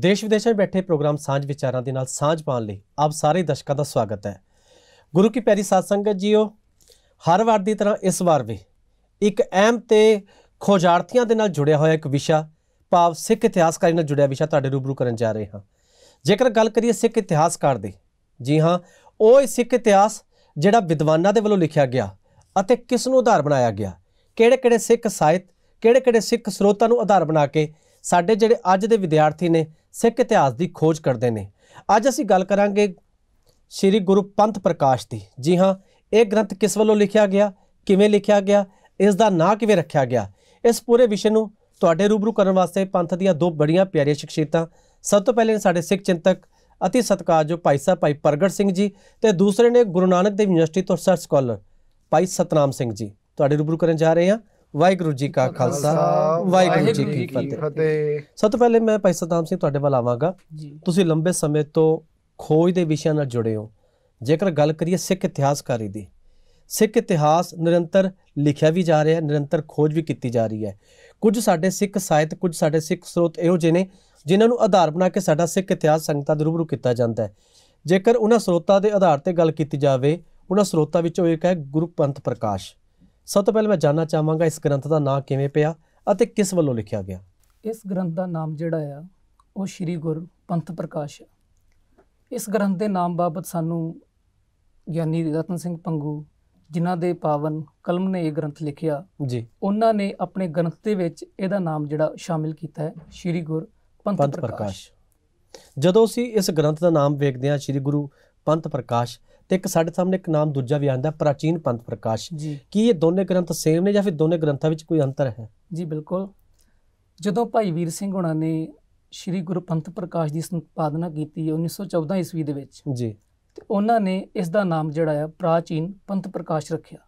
ਦੇਸ਼ ਵਿਦੇਸ਼ਾਂ ਵਿੱਚ ਬੈਠੇ ਪ੍ਰੋਗਰਾਮ ਸਾਂਝ ਵਿਚਾਰਾਂ ਦੇ ਨਾਲ ਸਾਂਝ ਪਾਉਣ ਲਈ ਆਪ ਸਾਰੇ ਦਰਸ਼ਕਾਂ ਦਾ ਸਵਾਗਤ ਹੈ ਗੁਰੂ ਕੀ ਪਿਆਰੀ ਸਾਧ ਸੰਗਤ ਜੀਓ ਹਰ ਵਾਰ ਦੀ ਤਰ੍ਹਾਂ ਇਸ ਵਾਰ ਵੀ ਇੱਕ ਅਹਿਮ ਤੇ ਖੋਜਾਰਥੀਆਂ ਦੇ ਨਾਲ ਜੁੜਿਆ ਹੋਇਆ ਇੱਕ ਵਿਸ਼ਾ ਭਾਵ ਸਿੱਖ ਇਤਿਹਾਸਕਾਰੀ ਨਾਲ ਜੁੜਿਆ ਵਿਸ਼ਾ ਤੁਹਾਡੇ ਰੂਬਰੂ ਕਰਨ ਜਾ ਰਹੇ ਹਾਂ ਜੇਕਰ ਗੱਲ ਕਰੀਏ ਸਿੱਖ ਇਤਿਹਾਸਕਾਰ ਦੀ ਜੀ ਹਾਂ ਉਹ ਸਿੱਖ ਇਤਿਹਾਸ ਜਿਹੜਾ ਵਿਦਵਾਨਾਂ ਦੇ ਵੱਲੋਂ ਲਿਖਿਆ ਗਿਆ ਅਤੇ ਕਿਸ ਨੂੰ ਆਧਾਰ ਬਣਾਇਆ ਗਿਆ ਕਿਹੜੇ-ਕਿਹੜੇ ਸਿੱਖ ਸਾਹਿਤ ਕਿਹੜੇ-ਕਿਹੜੇ ਸਿੱਖ ਸਰੋਤਾਂ ਨੂੰ ਆਧਾਰ ਬਣਾ ਕੇ ਸਾਡੇ ਜਿਹੜੇ ਅੱਜ ਦੇ ਵਿਦਿਆਰਥੀ ਨੇ ਸਿੱਖ ਇਤਿਹਾਸ ਦੀ ਖੋਜ ਕਰਦੇ ਨੇ ਅੱਜ ਅਸੀਂ ਗੱਲ ਕਰਾਂਗੇ ਸ੍ਰੀ ਗੁਰੂ ਪੰਥ ਪ੍ਰਕਾਸ਼ ਦੀ ਜੀ ਹਾਂ ਇਹ ਗ੍ਰੰਥ ਕਿਸ ਵੱਲੋਂ ਲਿਖਿਆ ਗਿਆ ਕਿਵੇਂ ਲਿਖਿਆ ਗਿਆ ਇਸ ਦਾ ਨਾਂ ਕਿਵੇਂ ਰੱਖਿਆ ਗਿਆ ਇਸ ਪੂਰੇ ਵਿਸ਼ੇ ਨੂੰ ਤੁਹਾਡੇ ਰੂਬਰੂ ਕਰਨ ਵਾਸਤੇ ਪੰਥ ਦੀਆਂ ਦੋ ਬੜੀਆਂ ਪਿਆਰੀਆਂ ਸ਼ਖਸੀਅਤਾਂ ਸਭ ਤੋਂ ਪਹਿਲੇ ਸਾਡੇ ਸਿੱਖ ਚਿੰਤਕ ਅਤੀ ਸਤਕਾਰਯੋਗ ਭਾਈ ਸਾਹਿਬ ਭਾਈ ਪ੍ਰਗਟ ਸਿੰਘ ਜੀ ਤੇ ਦੂਸਰੇ ਨੇ ਗੁਰੂ ਨਾਨਕ ਦੇਵ ਯੂਨੀਵਰਸਿਟੀ ਤੋਂ ਸਰ ਸਕਾਲਰ ਭਾਈ ਸਤਨਾਮ ਸਿੰਘ ਜੀ ਤੁਹਾਡੇ ਰੂਬਰੂ ਕਰਨ ਜਾ ਰਹੇ ਹਾਂ ਵਾਹਿਗੁਰੂ ਜੀ ਕਾ ਖਾਲਸਾ ਵਾਹਿਗੁਰੂ ਜੀ ਕੀ ਫਤਿਹ ਸਭ ਤੋਂ ਪਹਿਲੇ ਮੈਂ ਭਾਈ ਸਤਨਾਮ ਸਿੰਘ ਤੁਹਾਡੇ ਵੱਲ ਆਵਾਂਗਾ ਤੁਸੀਂ ਲੰਬੇ ਸਮੇਂ ਤੋਂ ਖੋਜ ਦੇ ਵਿਸ਼ਿਆਂ ਨਾਲ ਜੁੜੇ ਹੋ ਜੇਕਰ ਗੱਲ ਕਰੀਏ ਸਿੱਖ ਇਤਿਹਾਸਕਾਰੀ ਦੀ ਸਿੱਖ ਇਤਿਹਾਸ ਨਿਰੰਤਰ ਲਿਖਿਆ ਵੀ ਜਾ ਰਿਹਾ ਹੈ ਨਿਰੰਤਰ ਖੋਜ ਵੀ ਕੀਤੀ ਜਾ ਰਹੀ ਹੈ ਕੁਝ ਸਾਡੇ ਸਿੱਖ ਸਾਹਿਤ ਕੁਝ ਸਾਡੇ ਸਿੱਖ ਸਰੋਤ ਇਹੋ ਜਿਹੇ ਨੇ ਜਿਨ੍ਹਾਂ ਨੂੰ ਆਧਾਰ ਬਣਾ ਕੇ ਸਾਡਾ ਸਿੱਖ ਇਤਿਹਾਸ ਸੰਗਤਾਂ ਦੇ ਰੂਬਰੂ ਕੀਤਾ ਜਾਂਦਾ ਹੈ ਜੇਕਰ ਉਹਨਾਂ ਸਰੋਤਾਂ ਦੇ ਆਧਾਰ ਤੇ ਗੱਲ ਕੀਤੀ ਜਾਵੇ ਉਹਨਾਂ ਸਰੋਤਾਂ ਵਿੱਚੋਂ ਇੱਕ ਹੈ ਗੁਰੂ ਪੰਥ ਪ੍ਰਕਾਸ਼ ਸਭ ਤੋਂ ਪਹਿਲਾਂ ਮੈਂ ਜਾਨਣਾ ਚਾਹਾਂਗਾ ਇਸ ਗ੍ਰੰਥ ਦਾ ਨਾਮ ਕਿਵੇਂ ਪਿਆ ਅਤੇ ਕਿਸ ਵੱਲੋਂ ਲਿਖਿਆ ਗਿਆ ਇਸ ਗ੍ਰੰਥ ਦਾ ਨਾਮ ਜਿਹੜਾ ਆ ਉਹ ਸ੍ਰੀ ਗੁਰ ਪੰਥ ਪ੍ਰਕਾਸ਼ ਹੈ ਇਸ ਗ੍ਰੰਥ ਦੇ ਨਾਮ ਬਾਬਤ ਸਾਨੂੰ ਗਿਆਨੀ ਰਤਨ ਸਿੰਘ ਪੰਗੂ ਜਿਨ੍ਹਾਂ ਦੇ ਪਾਵਨ ਕਲਮ ਨੇ ਇਹ ਗ੍ਰੰਥ ਲਿਖਿਆ ਜੀ ਉਹਨਾਂ ਨੇ ਆਪਣੇ ਗ੍ਰੰਥ ਦੇ ਵਿੱਚ ਇਹਦਾ ਨਾਮ ਜਿਹੜਾ ਸ਼ਾਮਿਲ ਕੀਤਾ ਹੈ ਸ੍ਰੀ ਗੁਰ ਪੰਥ ਪ੍ਰਕਾਸ਼ ਜਦੋਂ ਅਸੀਂ ਇਸ ਗ੍ਰੰਥ ਦਾ ਨਾਮ ਵੇਖਦੇ ਹਾਂ ਸ੍ਰੀ ਗੁਰੂ ਪੰਥ ਪ੍ਰਕਾਸ਼ ਤੇ ਇੱਕ ਸਾਡੇ ਸਾਹਮਣੇ ਇੱਕ ਨਾਮ ਦੂਜਾ ਵੀ ਆਂਦਾ ਪ੍ਰਾਚੀਨ ਪੰਥ ਪ੍ਰਕਾਸ਼ ਕੀ ਇਹ ਦੋਨੇ ਗ੍ਰੰਥ ਸੇਮ ਨੇ ਜਾਂ ਫਿਰ ਦੋਨੇ ਗ੍ਰੰਥਾਂ ਵਿੱਚ ਕੋਈ ਅੰਤਰ ਹੈ ਜੀ ਬਿਲਕੁਲ ਜਦੋਂ ਭਾਈ ਵੀਰ ਸਿੰਘ ਹੁਣਾਂ ਨੇ ਸ੍ਰੀ ਗੁਰੂ ਪੰਥ ਪ੍ਰਕਾਸ਼ ਦੀ ਸੰਪਾਦਨਾ ਕੀਤੀ 1914 ਈਸਵੀ ਦੇ ਵਿੱਚ ਜੀ ਤੇ ਉਹਨਾਂ ਨੇ ਇਸ ਦਾ ਨਾਮ ਜਿਹੜਾ ਆ ਪ੍ਰਾਚੀਨ ਪੰਥ ਪ੍ਰਕਾਸ਼ ਰੱਖਿਆ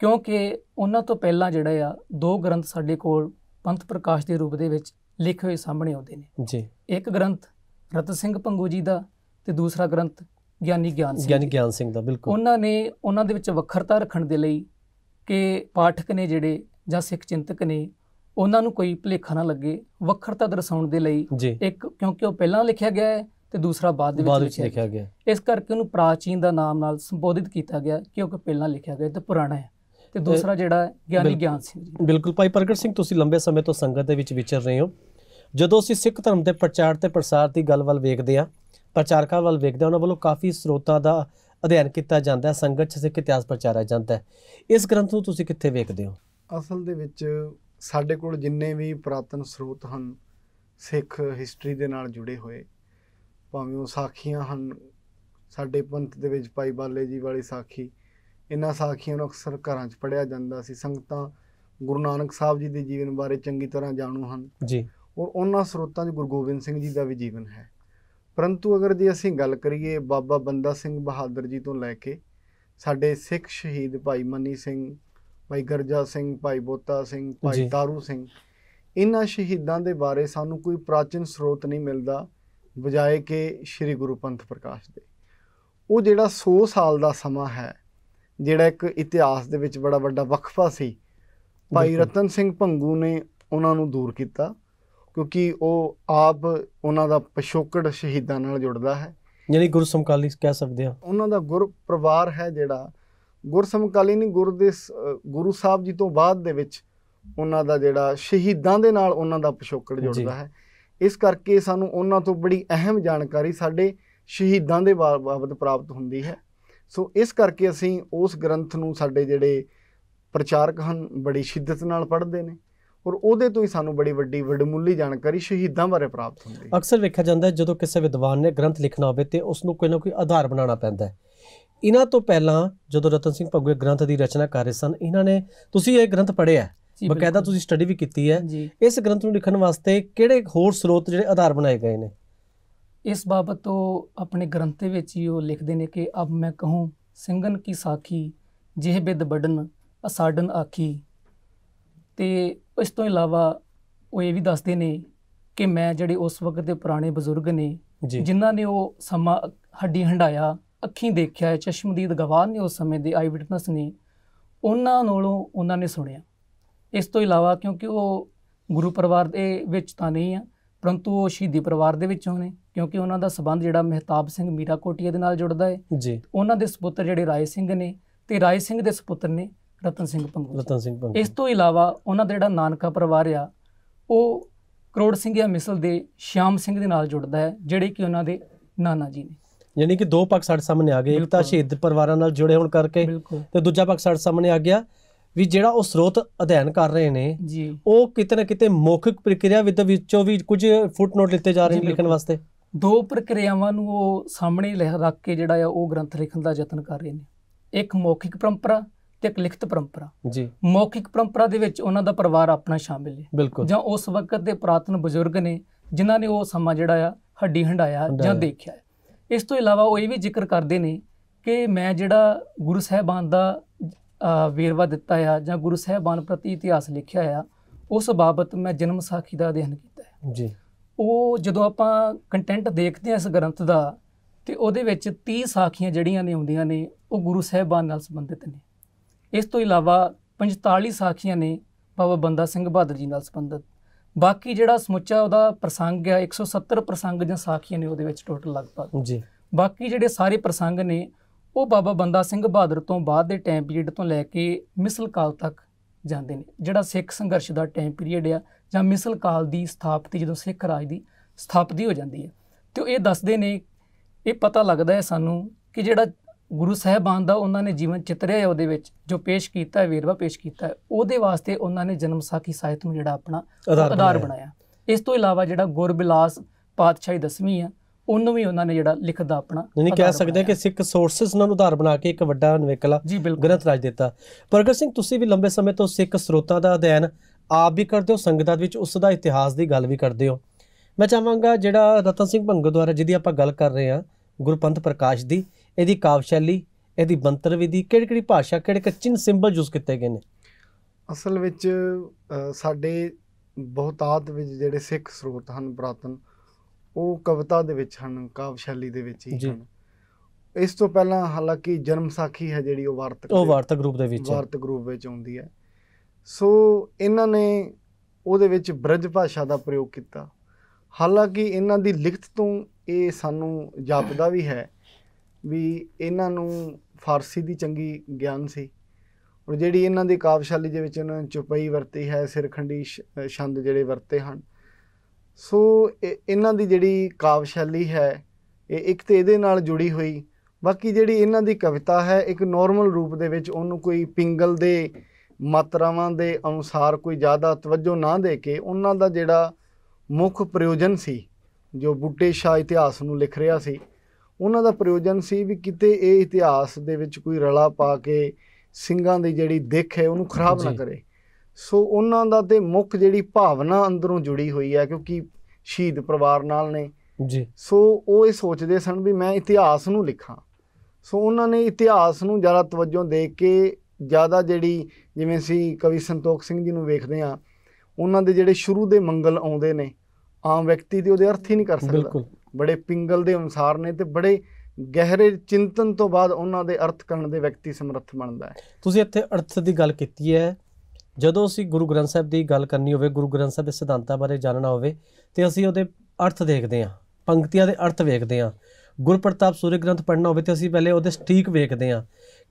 ਕਿਉਂਕਿ ਉਹਨਾਂ ਤੋਂ ਪਹਿਲਾਂ ਜਿਹੜਾ ਆ ਦੋ ਗ੍ਰੰਥ ਸਾਡੇ ਕੋਲ ਪੰਥ ਪ੍ਰਕਾਸ਼ ਦੇ ਰੂਪ ਦੇ ਵਿੱਚ ਲਿਖੇ ਹੋਏ ਸਾਹਮਣੇ ਆਉਂਦੇ ਨੇ ਜੀ ਇੱਕ ਗ੍ਰੰਥ ਰਤਨ ਸਿੰਘ ਪੰਗੂ ਜੀ ਦਾ ਤੇ ਦੂਸਰਾ ਗ੍ਰੰਥ ਗਿਆਨੀ ਗਿਆਨ ਸਿੰਘ ਗਿਆਨੀ ਗਿਆਨ ਸਿੰਘ ਦਾ ਬਿਲਕੁਲ ਉਹਨਾਂ ਨੇ ਉਹਨਾਂ ਦੇ ਵਿੱਚ ਵੱਖਰਤਾ ਰੱਖਣ ਦੇ ਲਈ ਕਿ ਪਾਠਕ ਨੇ ਜਿਹੜੇ ਜਾਂ ਸਿੱਖ ਚਿੰਤਕ ਨੇ ਉਹਨਾਂ ਨੂੰ ਕੋਈ ਭਲੇਖਾ ਨਾ ਲੱਗੇ ਵੱਖਰਤਾ ਦਰਸਾਉਣ ਦੇ ਲਈ ਇੱਕ ਕਿਉਂਕਿ ਉਹ ਪਹਿਲਾਂ ਲਿਖਿਆ ਗਿਆ ਹੈ ਤੇ ਦੂਸਰਾ ਬਾਅਦ ਵਿੱਚ ਵਿੱਚ ਲਿਖਿਆ ਗਿਆ ਇਸ ਕਰਕੇ ਉਹਨੂੰ ਪ੍ਰਾਚੀਨ ਦਾ ਨਾਮ ਨਾਲ ਸੰਬੋਧਿਤ ਕੀਤਾ ਗਿਆ ਕਿਉਂਕਿ ਪਹਿਲਾਂ ਲਿਖਿਆ ਗਿਆ ਤੇ ਪੁਰਾਣਾ ਹੈ ਤੇ ਦੂਸਰਾ ਜਿਹੜਾ ਗਿਆਨੀ ਗਿਆਨ ਸਿੰਘ ਜੀ ਬਿਲਕੁਲ ਭਾਈ ਪ੍ਰਗਟ ਸਿੰਘ ਤੁਸੀਂ ਲੰਬੇ ਸਮੇਂ ਤੋਂ ਸੰਗਤ ਦੇ ਵਿੱਚ ਵਿਚਰ ਰਹੇ ਹੋ ਜਦੋਂ ਅਸੀਂ ਸਿੱਖ ਧਰਮ ਦੇ ਪ੍ਰਚਾਰ ਤੇ ਪ੍ਰਸਾਰ ਦੀ ਗੱਲ ਵੱਲ ਵੇਖਦੇ ਆ ਪ੍ਰਚਾਰਕਾਂ ਵੱਲ ਵੇਖਦਿਆਂ ਉਹਨਾਂ ਵੱਲੋਂ ਕਾਫੀ ਸਰੋਤਾਂ ਦਾ ਅਧਿਐਨ ਕੀਤਾ ਜਾਂਦਾ ਹੈ ਸੰਗਤ ਸਿੱਖ ਇਤਿਹਾਸ ਪ੍ਰਚਾਰਿਆ ਜਾਂਦਾ ਹੈ ਇਸ ਗ੍ਰੰਥ ਨੂੰ ਤੁਸੀਂ ਕਿੱਥੇ ਵੇਖਦੇ ਹੋ ਅਸਲ ਦੇ ਵਿੱਚ ਸਾਡੇ ਕੋਲ ਜਿੰਨੇ ਵੀ ਪ੍ਰਾਤਨ ਸਰੋਤ ਹਨ ਸਿੱਖ ਹਿਸਟਰੀ ਦੇ ਨਾਲ ਜੁੜੇ ਹੋਏ ਭਾਵੇਂ ਉਹ ਸਾਖੀਆਂ ਹਨ ਸਾਡੇ ਪੰਥ ਦੇ ਵਿੱਚ ਭਾਈ ਬਾਲੇ ਜੀ ਵਾਲੀ ਸਾਖੀ ਇਹਨਾਂ ਸਾਖੀਆਂ ਨੂੰ ਅਕਸਰ ਘਰਾਂ 'ਚ ਪੜਿਆ ਜਾਂਦਾ ਸੀ ਸੰਗਤਾਂ ਗੁਰੂ ਨਾਨਕ ਸਾਹਿਬ ਜੀ ਦੇ ਜੀਵਨ ਬਾਰੇ ਚੰਗੀ ਤਰ੍ਹਾਂ ਜਾਣੂ ਹਨ ਜੀ ਔਰ ਉਹਨਾਂ ਸਰੋਤਾਂ 'ਚ ਗੁਰੂ ਗੋਬਿੰਦ ਸਿੰਘ ਜੀ ਦਾ ਵੀ ਜੀਵਨ ਹੈ ਪਰੰਤੂ ਅਗਰ ਜੇ ਅਸੀਂ ਗੱਲ ਕਰੀਏ ਬਾਬਾ ਬੰਦਾ ਸਿੰਘ ਬਹਾਦਰ ਜੀ ਤੋਂ ਲੈ ਕੇ ਸਾਡੇ ਸਿੱਖ ਸ਼ਹੀਦ ਭਾਈ ਮਨੀ ਸਿੰਘ ਭਾਈ ਗਰਜਾ ਸਿੰਘ ਭਾਈ ਬੋਤਾ ਸਿੰਘ ਭਾਈ ਤਾਰੂ ਸਿੰਘ ਇਹਨਾਂ ਸ਼ਹੀਦਾਂ ਦੇ ਬਾਰੇ ਸਾਨੂੰ ਕੋਈ ਪ੍ਰਾਚੀਨ ਸਰੋਤ ਨਹੀਂ ਮਿਲਦਾ ਬਜਾਏ ਕਿ ਸ੍ਰੀ ਗੁਰੂ ਪੰਥ ਪ੍ਰਕਾਸ਼ ਦੇ ਉਹ ਜਿਹੜਾ 100 ਸਾਲ ਦਾ ਸਮਾਂ ਹੈ ਜਿਹੜਾ ਇੱਕ ਇਤਿਹਾਸ ਦੇ ਵਿੱਚ ਬੜਾ ਵੱਡਾ ਵਕਫਾ ਸੀ ਭਾਈ ਰਤਨ ਸਿੰਘ ਭੰਗੂ ਨੇ ਉਹਨਾਂ ਨੂੰ ਦੂਰ ਕੀਤਾ ਕਿਉਂਕਿ ਉਹ ਆਪ ਉਹਨਾਂ ਦਾ ਪਿਛੋਕੜ ਸ਼ਹੀਦਾਂ ਨਾਲ ਜੁੜਦਾ ਹੈ ਯਾਨੀ ਗੁਰ ਸਮਕਾਲੀ ਕਹਿ ਸਕਦੇ ਆ ਉਹਨਾਂ ਦਾ ਗੁਰ ਪਰਿਵਾਰ ਹੈ ਜਿਹੜਾ ਗੁਰ ਸਮਕਾਲੀ ਨਹੀਂ ਗੁਰ ਦੇ ਗੁਰੂ ਸਾਹਿਬ ਜੀ ਤੋਂ ਬਾਅਦ ਦੇ ਵਿੱਚ ਉਹਨਾਂ ਦਾ ਜਿਹੜਾ ਸ਼ਹੀਦਾਂ ਦੇ ਨਾਲ ਉਹਨਾਂ ਦਾ ਪਿਛੋਕੜ ਜੁੜਦਾ ਹੈ ਇਸ ਕਰਕੇ ਸਾਨੂੰ ਉਹਨਾਂ ਤੋਂ ਬੜੀ ਅਹਿਮ ਜਾਣਕਾਰੀ ਸਾਡੇ ਸ਼ਹੀਦਾਂ ਦੇ ਬਾਬਤ ਪ੍ਰਾਪਤ ਹੁੰਦੀ ਹੈ ਸੋ ਇਸ ਕਰਕੇ ਅਸੀਂ ਉਸ ਗ੍ਰੰਥ ਨੂੰ ਸਾਡੇ ਜਿਹੜੇ ਪ੍ਰਚਾਰਕ ਹਨ ਬੜੀ ਸ਼ਿੱਦਤ ਨਾਲ ਪੜ੍ਹਦੇ ਨੇ ਔਰ ਉਹਦੇ ਤੋਂ ਹੀ ਸਾਨੂੰ ਬੜੀ ਵੱਡੀ ਵਡਮੁੱਲੀ ਜਾਣਕਾਰੀ ਸ਼ਹੀਦਾਂ ਬਾਰੇ ਪ੍ਰਾਪਤ ਹੁੰਦੀ ਹੈ ਅਕਸਰ ਵੇਖਿਆ ਜਾਂਦਾ ਜਦੋਂ ਕਿਸੇ ਵਿਦਵਾਨ ਨੇ ਗ੍ਰੰਥ ਲਿਖਣਾ ਹੋਵੇ ਤੇ ਉਸ ਨੂੰ ਕੋਈ ਨਾ ਕੋਈ ਆਧਾਰ ਬਣਾਉਣਾ ਪੈਂਦਾ ਹੈ ਇਹਨਾਂ ਤੋਂ ਪਹਿਲਾਂ ਜਦੋਂ ਰਤਨ ਸਿੰਘ ਭਗਵੇ ਗ੍ਰੰਥ ਦੀ ਰਚਨਾ ਕਰ ਰਹੇ ਸਨ ਇਹਨਾਂ ਨੇ ਤੁਸੀਂ ਇਹ ਗ੍ਰੰਥ ਪੜ੍ਹਿਆ ਬਕਾਇਦਾ ਤੁਸੀਂ ਸਟੱਡੀ ਵੀ ਕੀਤੀ ਹੈ ਇਸ ਗ੍ਰੰਥ ਨੂੰ ਲਿਖਣ ਵਾਸਤੇ ਕਿਹੜੇ ਹੋਰ ਸਰੋਤ ਜਿਹੜੇ ਆਧਾਰ ਬਣਾਏ ਗਏ ਨੇ ਇਸ ਬਾਬਤ ਤੋਂ ਆਪਣੇ ਗ੍ਰੰਥ ਵਿੱਚ ਹੀ ਉਹ ਲਿਖਦੇ ਨੇ ਕਿ ਅਬ ਮੈਂ ਕਹੂੰ ਸਿੰਘਨ ਕੀ ਸਾਖੀ ਜਿਹ ਬਿਦ ਬੜਨ ਅਸਾਡਨ ਆਖੀ ਤੇ ਇਸ ਤੋਂ ਇਲਾਵਾ ਉਹ ਇਹ ਵੀ ਦੱਸਦੇ ਨੇ ਕਿ ਮੈਂ ਜਿਹੜੇ ਉਸ ਵਕਤ ਦੇ ਪੁਰਾਣੇ ਬਜ਼ੁਰਗ ਨੇ ਜਿਨ੍ਹਾਂ ਨੇ ਉਹ ਸਮਾਂ ਹੱਡੀ ਹੰਡਾਇਆ ਅੱਖੀਂ ਦੇਖਿਆ ਹੈ ਚਸ਼ਮਦੀਦ ਗਵਾਹ ਨੇ ਉਸ ਸਮੇਂ ਦੇ ਆਈ ਵਿਟਨੈਸ ਨੇ ਉਹਨਾਂ ਨਾਲੋਂ ਉਹਨਾਂ ਨੇ ਸੁਣਿਆ ਇਸ ਤੋਂ ਇਲਾਵਾ ਕਿਉਂਕਿ ਉਹ ਗੁਰੂ ਪਰਿਵਾਰ ਦੇ ਵਿੱਚ ਤਾਂ ਨਹੀਂ ਆ ਪਰੰਤੂ ਉਹ ਸ਼ਹੀਦੀ ਪਰਿਵਾਰ ਦੇ ਵਿੱਚੋਂ ਨੇ ਕਿਉਂਕਿ ਉਹਨਾਂ ਦਾ ਸਬੰਧ ਜਿਹੜਾ ਮਹਿਤਾਬ ਸਿੰਘ ਮੀਰਾ ਕੋਟੀਆ ਦੇ ਨਾਲ ਜੁੜਦਾ ਹੈ ਜੀ ਉਹਨਾਂ ਦੇ ਸੁਪੁੱਤਰ ਜਿਹੜੇ ਰਾਏ ਸਿੰਘ ਨੇ ਤੇ ਰਾਏ ਸਿੰਘ ਦੇ ਸੁਪੁੱਤਰ ਨੇ ਰਤਨ ਸਿੰਘ ਪੰਗੂ ਰਤਨ ਸਿੰਘ ਪੰਗੂ ਇਸ ਤੋਂ ਇਲਾਵਾ ਉਹਨਾਂ ਦਾ ਜਿਹੜਾ ਨਾਨਕਾ ਪਰਿਵਾਰ ਆ ਉਹ ਕਰੋੜ ਸਿੰਘਿਆ ਮਿਸਲ ਦੇ ਸ਼ਾਮ ਸਿੰਘ ਦੇ ਨਾਲ ਜੁੜਦਾ ਹੈ ਜਿਹੜੇ ਕਿ ਉਹਨਾਂ ਦੇ ਨਾਨਾ ਜੀ ਨੇ ਯਾਨੀ ਕਿ ਦੋ ਪੱਖ ਸਾਡੇ ਸਾਹਮਣੇ ਆ ਗਏ ਇੱਕ ਤਾਂ ਸ਼ਹੀਦ ਪਰਿਵਾਰਾਂ ਨਾਲ ਜੁੜੇ ਹੋਣ ਕਰਕੇ ਤੇ ਦੂਜਾ ਪੱਖ ਸਾਡੇ ਸਾਹਮਣੇ ਆ ਗਿਆ ਵੀ ਜਿਹੜਾ ਉਹ ਸਰੋਤ ਅਧਿਐਨ ਕਰ ਰਹੇ ਨੇ ਉਹ ਕਿਤੇ ਨਾ ਕਿਤੇ ਮੌਖਿਕ ਪ੍ਰਕਿਰਿਆ ਵਿਦ ਵਿੱਚੋਂ ਵੀ ਕੁਝ ਫੁੱਟਨੋਟ ਲਿੱਤੇ ਜਾ ਰਹੇ ਨੇ ਲਿਖਣ ਵਾਸਤੇ ਦੋ ਪ੍ਰਕਿਰਿਆਵਾਂ ਨੂੰ ਉਹ ਸਾਹਮਣੇ ਰੱਖ ਕੇ ਜਿਹੜਾ ਆ ਉਹ ਗ੍ਰੰਥ ਲਿਖਣ ਦਾ ਯਤਨ ਕਰ ਰਹੇ ਨੇ ਇੱਕ ਮੌਖਿਕ ਪਰੰਪਰਾ ਤੇ ਇੱਕ ਲਿਖਤ ਪਰੰਪਰਾ ਜੀ ਮੌਖਿਕ ਪਰੰਪਰਾ ਦੇ ਵਿੱਚ ਉਹਨਾਂ ਦਾ ਪਰਿਵਾਰ ਆਪਣਾ ਸ਼ਾਮਿਲ ਹੈ ਜਾਂ ਉਸ ਵਕਤ ਦੇ ਪ੍ਰਾਤਨ ਬਜ਼ੁਰਗ ਨੇ ਜਿਨ੍ਹਾਂ ਨੇ ਉਹ ਸਮਾਂ ਜਿਹੜਾ ਆ ਹੱਡੀ ਹੰਡਾਇਆ ਜਾਂ ਦੇਖਿਆ ਇਸ ਤੋਂ ਇਲਾਵਾ ਉਹ ਇਹ ਵੀ ਜ਼ਿਕਰ ਕਰਦੇ ਨੇ ਕਿ ਮੈਂ ਜਿਹੜਾ ਗੁਰੂ ਸਾਹਿਬਾਨ ਦਾ ਵੇਰਵਾ ਦਿੱਤਾ ਆ ਜਾਂ ਗੁਰੂ ਸਾਹਿਬਾਨ ਪ੍ਰਤੀ ਇਤਿਹਾਸ ਲਿਖਿਆ ਆ ਉਸ ਬਾਬਤ ਮੈਂ ਜਨਮ ਸਾਖੀ ਦਾ ਅਧਿਐਨ ਕੀਤਾ ਹੈ ਜੀ ਉਹ ਜਦੋਂ ਆਪਾਂ ਕੰਟੈਂਟ ਦੇਖਦੇ ਆ ਇਸ ਗ੍ਰੰਥ ਦਾ ਤੇ ਉਹਦੇ ਵਿੱਚ 30 ਸਾਖੀਆਂ ਜਿਹੜੀਆਂ ਨੇ ਆਉਂਦੀਆਂ ਨੇ ਉਹ ਗੁਰੂ ਸਾਹਿਬਾਨ ਨਾਲ ਸੰਬੰਧਿਤ ਨੇ ਇਸ ਤੋਂ ਇਲਾਵਾ 45 ਸਾਖੀਆਂ ਨੇ ਬਾਬਾ ਬੰਦਾ ਸਿੰਘ ਬਹਾਦਰ ਜੀ ਨਾਲ ਸੰਬੰਧਿਤ ਬਾਕੀ ਜਿਹੜਾ ਸਮੁੱਚਾ ਉਹਦਾ ਪ੍ਰਸੰਗ ਹੈ 170 ਪ੍ਰਸੰਗ ਜਾਂ ਸਾਖੀਆਂ ਨੇ ਉਹਦੇ ਵਿੱਚ ਟੋਟਲ ਲਗਭਗ ਜੀ ਬਾਕੀ ਜਿਹੜੇ ਸਾਰੇ ਪ੍ਰਸੰਗ ਨੇ ਉਹ ਬਾਬਾ ਬੰਦਾ ਸਿੰਘ ਬਹਾਦਰ ਤੋਂ ਬਾਅਦ ਦੇ ਟਾਈਮ ਪੀਰੀਅਡ ਤੋਂ ਲੈ ਕੇ ਮਿਸਲ ਕਾਲ ਤੱਕ ਜਾਂਦੇ ਨੇ ਜਿਹੜਾ ਸਿੱਖ ਸੰਘਰਸ਼ ਦਾ ਟਾਈਮ ਪੀਰੀਅਡ ਆ ਜਾਂ ਮਿਸਲ ਕਾਲ ਦੀ ਸਥਾਪਤੀ ਜਦੋਂ ਸਿੱਖ ਰਾਜ ਦੀ ਸਥਾਪਤੀ ਹੋ ਜਾਂਦੀ ਹੈ ਤੇ ਉਹ ਇਹ ਦੱਸਦੇ ਨੇ ਇਹ ਪਤਾ ਲੱਗਦਾ ਹੈ ਸਾਨੂੰ ਕਿ ਜਿਹੜਾ ਗੁਰੂ ਸਾਹਿਬਾਨ ਦਾ ਉਹਨਾਂ ਨੇ ਜੀਵਨ ਚਿਤਰਿਆ ਹੈ ਉਹਦੇ ਵਿੱਚ ਜੋ ਪੇਸ਼ ਕੀਤਾ ਹੈ ਵੇਰਵਾ ਪੇਸ਼ ਕੀਤਾ ਹੈ ਉਹਦੇ ਵਾਸਤੇ ਉਹਨਾਂ ਨੇ ਜਨਮ ਸਾਖੀ ਸਾਹਿਤ ਨੂੰ ਜਿਹੜਾ ਆਪਣਾ ਆਧਾਰ ਬਣਾਇਆ ਇਸ ਤੋਂ ਇਲਾਵਾ ਜਿਹੜਾ ਗੁਰਬਿਲਾਸ ਪਾਤਸ਼ਾਹੀ ਦਸਵੀਂ ਆ ਉਹਨੂੰ ਵੀ ਉਹਨਾਂ ਨੇ ਜਿਹੜਾ ਲਿਖਦਾ ਆਪਣਾ ਨਹੀਂ ਕਹਿ ਸਕਦੇ ਕਿ ਸਿੱਖ ਸੋਰਸਸ ਨਾਲ ਉਧਾਰ ਬਣਾ ਕੇ ਇੱਕ ਵੱਡਾ ਨਵੇਕਲਾ ਗ੍ਰੰਥ ਰਾਜ ਦਿੱਤਾ ਪ੍ਰਗਟ ਸਿੰਘ ਤੁਸੀਂ ਵੀ ਲੰਬੇ ਸਮੇਂ ਤੋਂ ਸਿੱਖ ਸਰੋਤਾਂ ਦਾ ਅਧਿਐਨ ਆਪ ਵੀ ਕਰਦੇ ਹੋ ਸੰਗਤਾਂ ਵਿੱਚ ਉਸ ਦਾ ਇਤਿਹਾਸ ਦੀ ਗੱਲ ਵੀ ਕਰਦੇ ਹੋ ਮੈਂ ਚਾਹਾਂਗਾ ਜਿਹੜਾ ਰਤਨ ਸਿੰਘ ਭੰਗੂ ਦੁਆਰਾ ਜਿਹਦੀ ਆਪਾਂ ਗੱਲ ਕਰ ਰਹੇ ਹਾਂ ਗੁਰਪੰਥ ਪ੍ਰਕਾਸ਼ ਦੀ ਇਹਦੀ ਕਾਵ ਸ਼ੈਲੀ ਇਹਦੀ ਬੰਤਰ ਵਿਧੀ ਕਿਹੜੀ ਕਿਹੜੀ ਭਾਸ਼ਾ ਕਿਹੜੇ ਕਿਹੜੇ ਚਿੰਨ ਸਿੰਬਲ ਯੂਜ਼ ਕੀਤੇ ਗਏ ਨੇ ਅਸਲ ਵਿੱਚ ਸਾਡੇ ਬਹੁਤਾਤ ਵਿੱਚ ਜਿਹੜੇ ਸਿੱਖ ਸਰੋਤ ਹਨ ਪ੍ਰਾਤਨ ਉਹ ਕਵਿਤਾ ਦੇ ਵਿੱਚ ਹਨ ਕਾਵ ਸ਼ੈਲੀ ਦੇ ਵਿੱਚ ਹੀ ਹਨ ਇਸ ਤੋਂ ਪਹਿਲਾਂ ਹਾਲਾਂਕਿ ਜਨਮ ਸਾਖੀ ਹੈ ਜਿਹੜੀ ਉਹ ਵਾਰਤਕ ਉਹ ਵਾਰਤਕ ਰੂਪ ਦੇ ਵਿੱਚ ਵਾਰਤਕ ਰੂਪ ਵਿੱਚ ਆਉਂਦੀ ਹੈ ਸੋ ਇਹਨਾਂ ਨੇ ਉਹਦੇ ਵਿੱਚ ਬ੍ਰਜ ਭਾਸ਼ਾ ਦਾ ਪ੍ਰਯੋਗ ਕੀਤਾ ਹਾਲਾਂਕਿ ਇਹਨਾਂ ਦੀ ਲਿਖਤ ਤੋਂ ਇਹ ਸਾਨੂੰ ਜਾਪਦਾ ਵੀ ਹੈ ਵੀ ਇਹਨਾਂ ਨੂੰ ਫਾਰਸੀ ਦੀ ਚੰਗੀ ਗਿਆਨ ਸੀ ਔਰ ਜਿਹੜੀ ਇਹਨਾਂ ਦੀ ਕਾਵਸ਼ਾਲੀ ਦੇ ਵਿੱਚ ਉਹਨਾਂ ਨੇ ਚੁਪਈ ਵਰਤੀ ਹੈ ਸਿਰਖੰਡੀ ਛੰਦ ਜਿਹੜੇ ਵਰਤੇ ਹਨ ਸੋ ਇਹਨਾਂ ਦੀ ਜਿਹੜੀ ਕਾਵਸ਼ਾਲੀ ਹੈ ਇਹ ਇੱਕ ਤੇ ਇਹਦੇ ਨਾਲ ਜੁੜੀ ਹੋਈ ਬਾਕੀ ਜਿਹੜੀ ਇਹਨਾਂ ਦੀ ਕਵਿਤਾ ਹੈ ਇੱਕ ਨਾਰਮਲ ਰੂਪ ਦੇ ਵਿੱਚ ਉਹਨੂੰ ਕੋਈ ਪਿੰਗਲ ਦੇ ਮਾਤਰਾਵਾਂ ਦੇ ਅਨੁਸਾਰ ਕੋਈ ਜ਼ਿਆਦਾ ਤਵੱਜੋ ਨਾ ਦੇ ਕੇ ਉਹਨਾਂ ਦਾ ਜਿਹੜਾ ਮੁੱਖ ਪ੍ਰਯੋਜਨ ਸੀ ਜੋ ਬੁੱਟੇ ਸ਼ਾਹ ਇਤਿਹਾਸ ਨੂੰ ਲਿਖ ਰਿਹਾ ਸੀ ਉਹਨਾਂ ਦਾ ਪ੍ਰਯੋਜਨ ਸੀ ਵੀ ਕਿਤੇ ਇਹ ਇਤਿਹਾਸ ਦੇ ਵਿੱਚ ਕੋਈ ਰਲਾ ਪਾ ਕੇ ਸਿੰਘਾਂ ਦੀ ਜਿਹੜੀ ਦਿੱਖ ਹੈ ਉਹਨੂੰ ਖਰਾਬ ਨਾ ਕਰੇ ਸੋ ਉਹਨਾਂ ਦਾ ਤੇ ਮੁੱਖ ਜਿਹੜੀ ਭਾਵਨਾ ਅੰਦਰੋਂ ਜੁੜੀ ਹੋਈ ਹੈ ਕਿਉਂਕਿ ਸ਼ਹੀਦ ਪਰਿਵਾਰ ਨਾਲ ਨੇ ਜੀ ਸੋ ਉਹ ਇਹ ਸੋਚਦੇ ਸਨ ਵੀ ਮੈਂ ਇਤਿਹਾਸ ਨੂੰ ਲਿਖਾਂ ਸੋ ਉਹਨਾਂ ਨੇ ਇਤਿਹਾਸ ਨੂੰ ਜ਼ਿਆਦਾ ਤਵੱਜੋ ਦੇ ਕੇ ਜ਼ਿਆਦਾ ਜਿਹੜੀ ਜਿਵੇਂ ਸੀ ਕਵੀ ਸੰਤੋਖ ਸਿੰਘ ਜੀ ਨੂੰ ਵੇਖਦੇ ਆ ਉਹਨਾਂ ਦੇ ਜਿਹੜੇ ਸ਼ੁਰੂ ਦੇ ਮੰਗਲ ਆਉਂਦੇ ਨੇ ਆਮ ਵਿਅਕਤੀ ਤੇ ਉਹਦੇ ਅਰਥ ਹੀ ਨਹੀਂ ਕਰ ਸਕਦਾ ਬਿਲਕੁਲ ਬੜੇ ਪਿੰਗਲ ਦੇ ਅਨੁਸਾਰ ਨੇ ਤੇ ਬੜੇ ਗਹਿਰੇ ਚਿੰਤਨ ਤੋਂ ਬਾਅਦ ਉਹਨਾਂ ਦੇ ਅਰਥ ਕਰਨ ਦੇ ਵਿਅਕਤੀ ਸਮਰੱਥ ਬਣਦਾ ਹੈ ਤੁਸੀਂ ਇੱਥੇ ਅਰਥ ਦੀ ਗੱਲ ਕੀਤੀ ਹੈ ਜਦੋਂ ਅਸੀਂ ਗੁਰੂ ਗ੍ਰੰਥ ਸਾਹਿਬ ਦੀ ਗੱਲ ਕਰਨੀ ਹੋਵੇ ਗੁਰੂ ਗ੍ਰੰਥ ਸਾਹਿਬ ਦੇ ਸਿਧਾਂਤਾਂ ਬਾਰੇ ਜਾਣਨਾ ਹੋਵੇ ਤੇ ਅਸੀਂ ਉਹਦੇ ਅਰਥ ਦੇਖਦੇ ਹਾਂ ਪੰਕਤੀਆਂ ਦੇ ਅਰਥ ਵੇਖਦੇ ਹਾਂ ਗੁਰਪ੍ਰਤਾਪ ਸੂਰਯ ਗ੍ਰੰਥ ਪੜ੍ਹਨਾ ਹੋਵੇ ਤੇ ਅਸੀਂ ਪਹਿਲੇ ਉਹਦੇ ਸਟੀਕ ਵੇਖਦੇ ਹਾਂ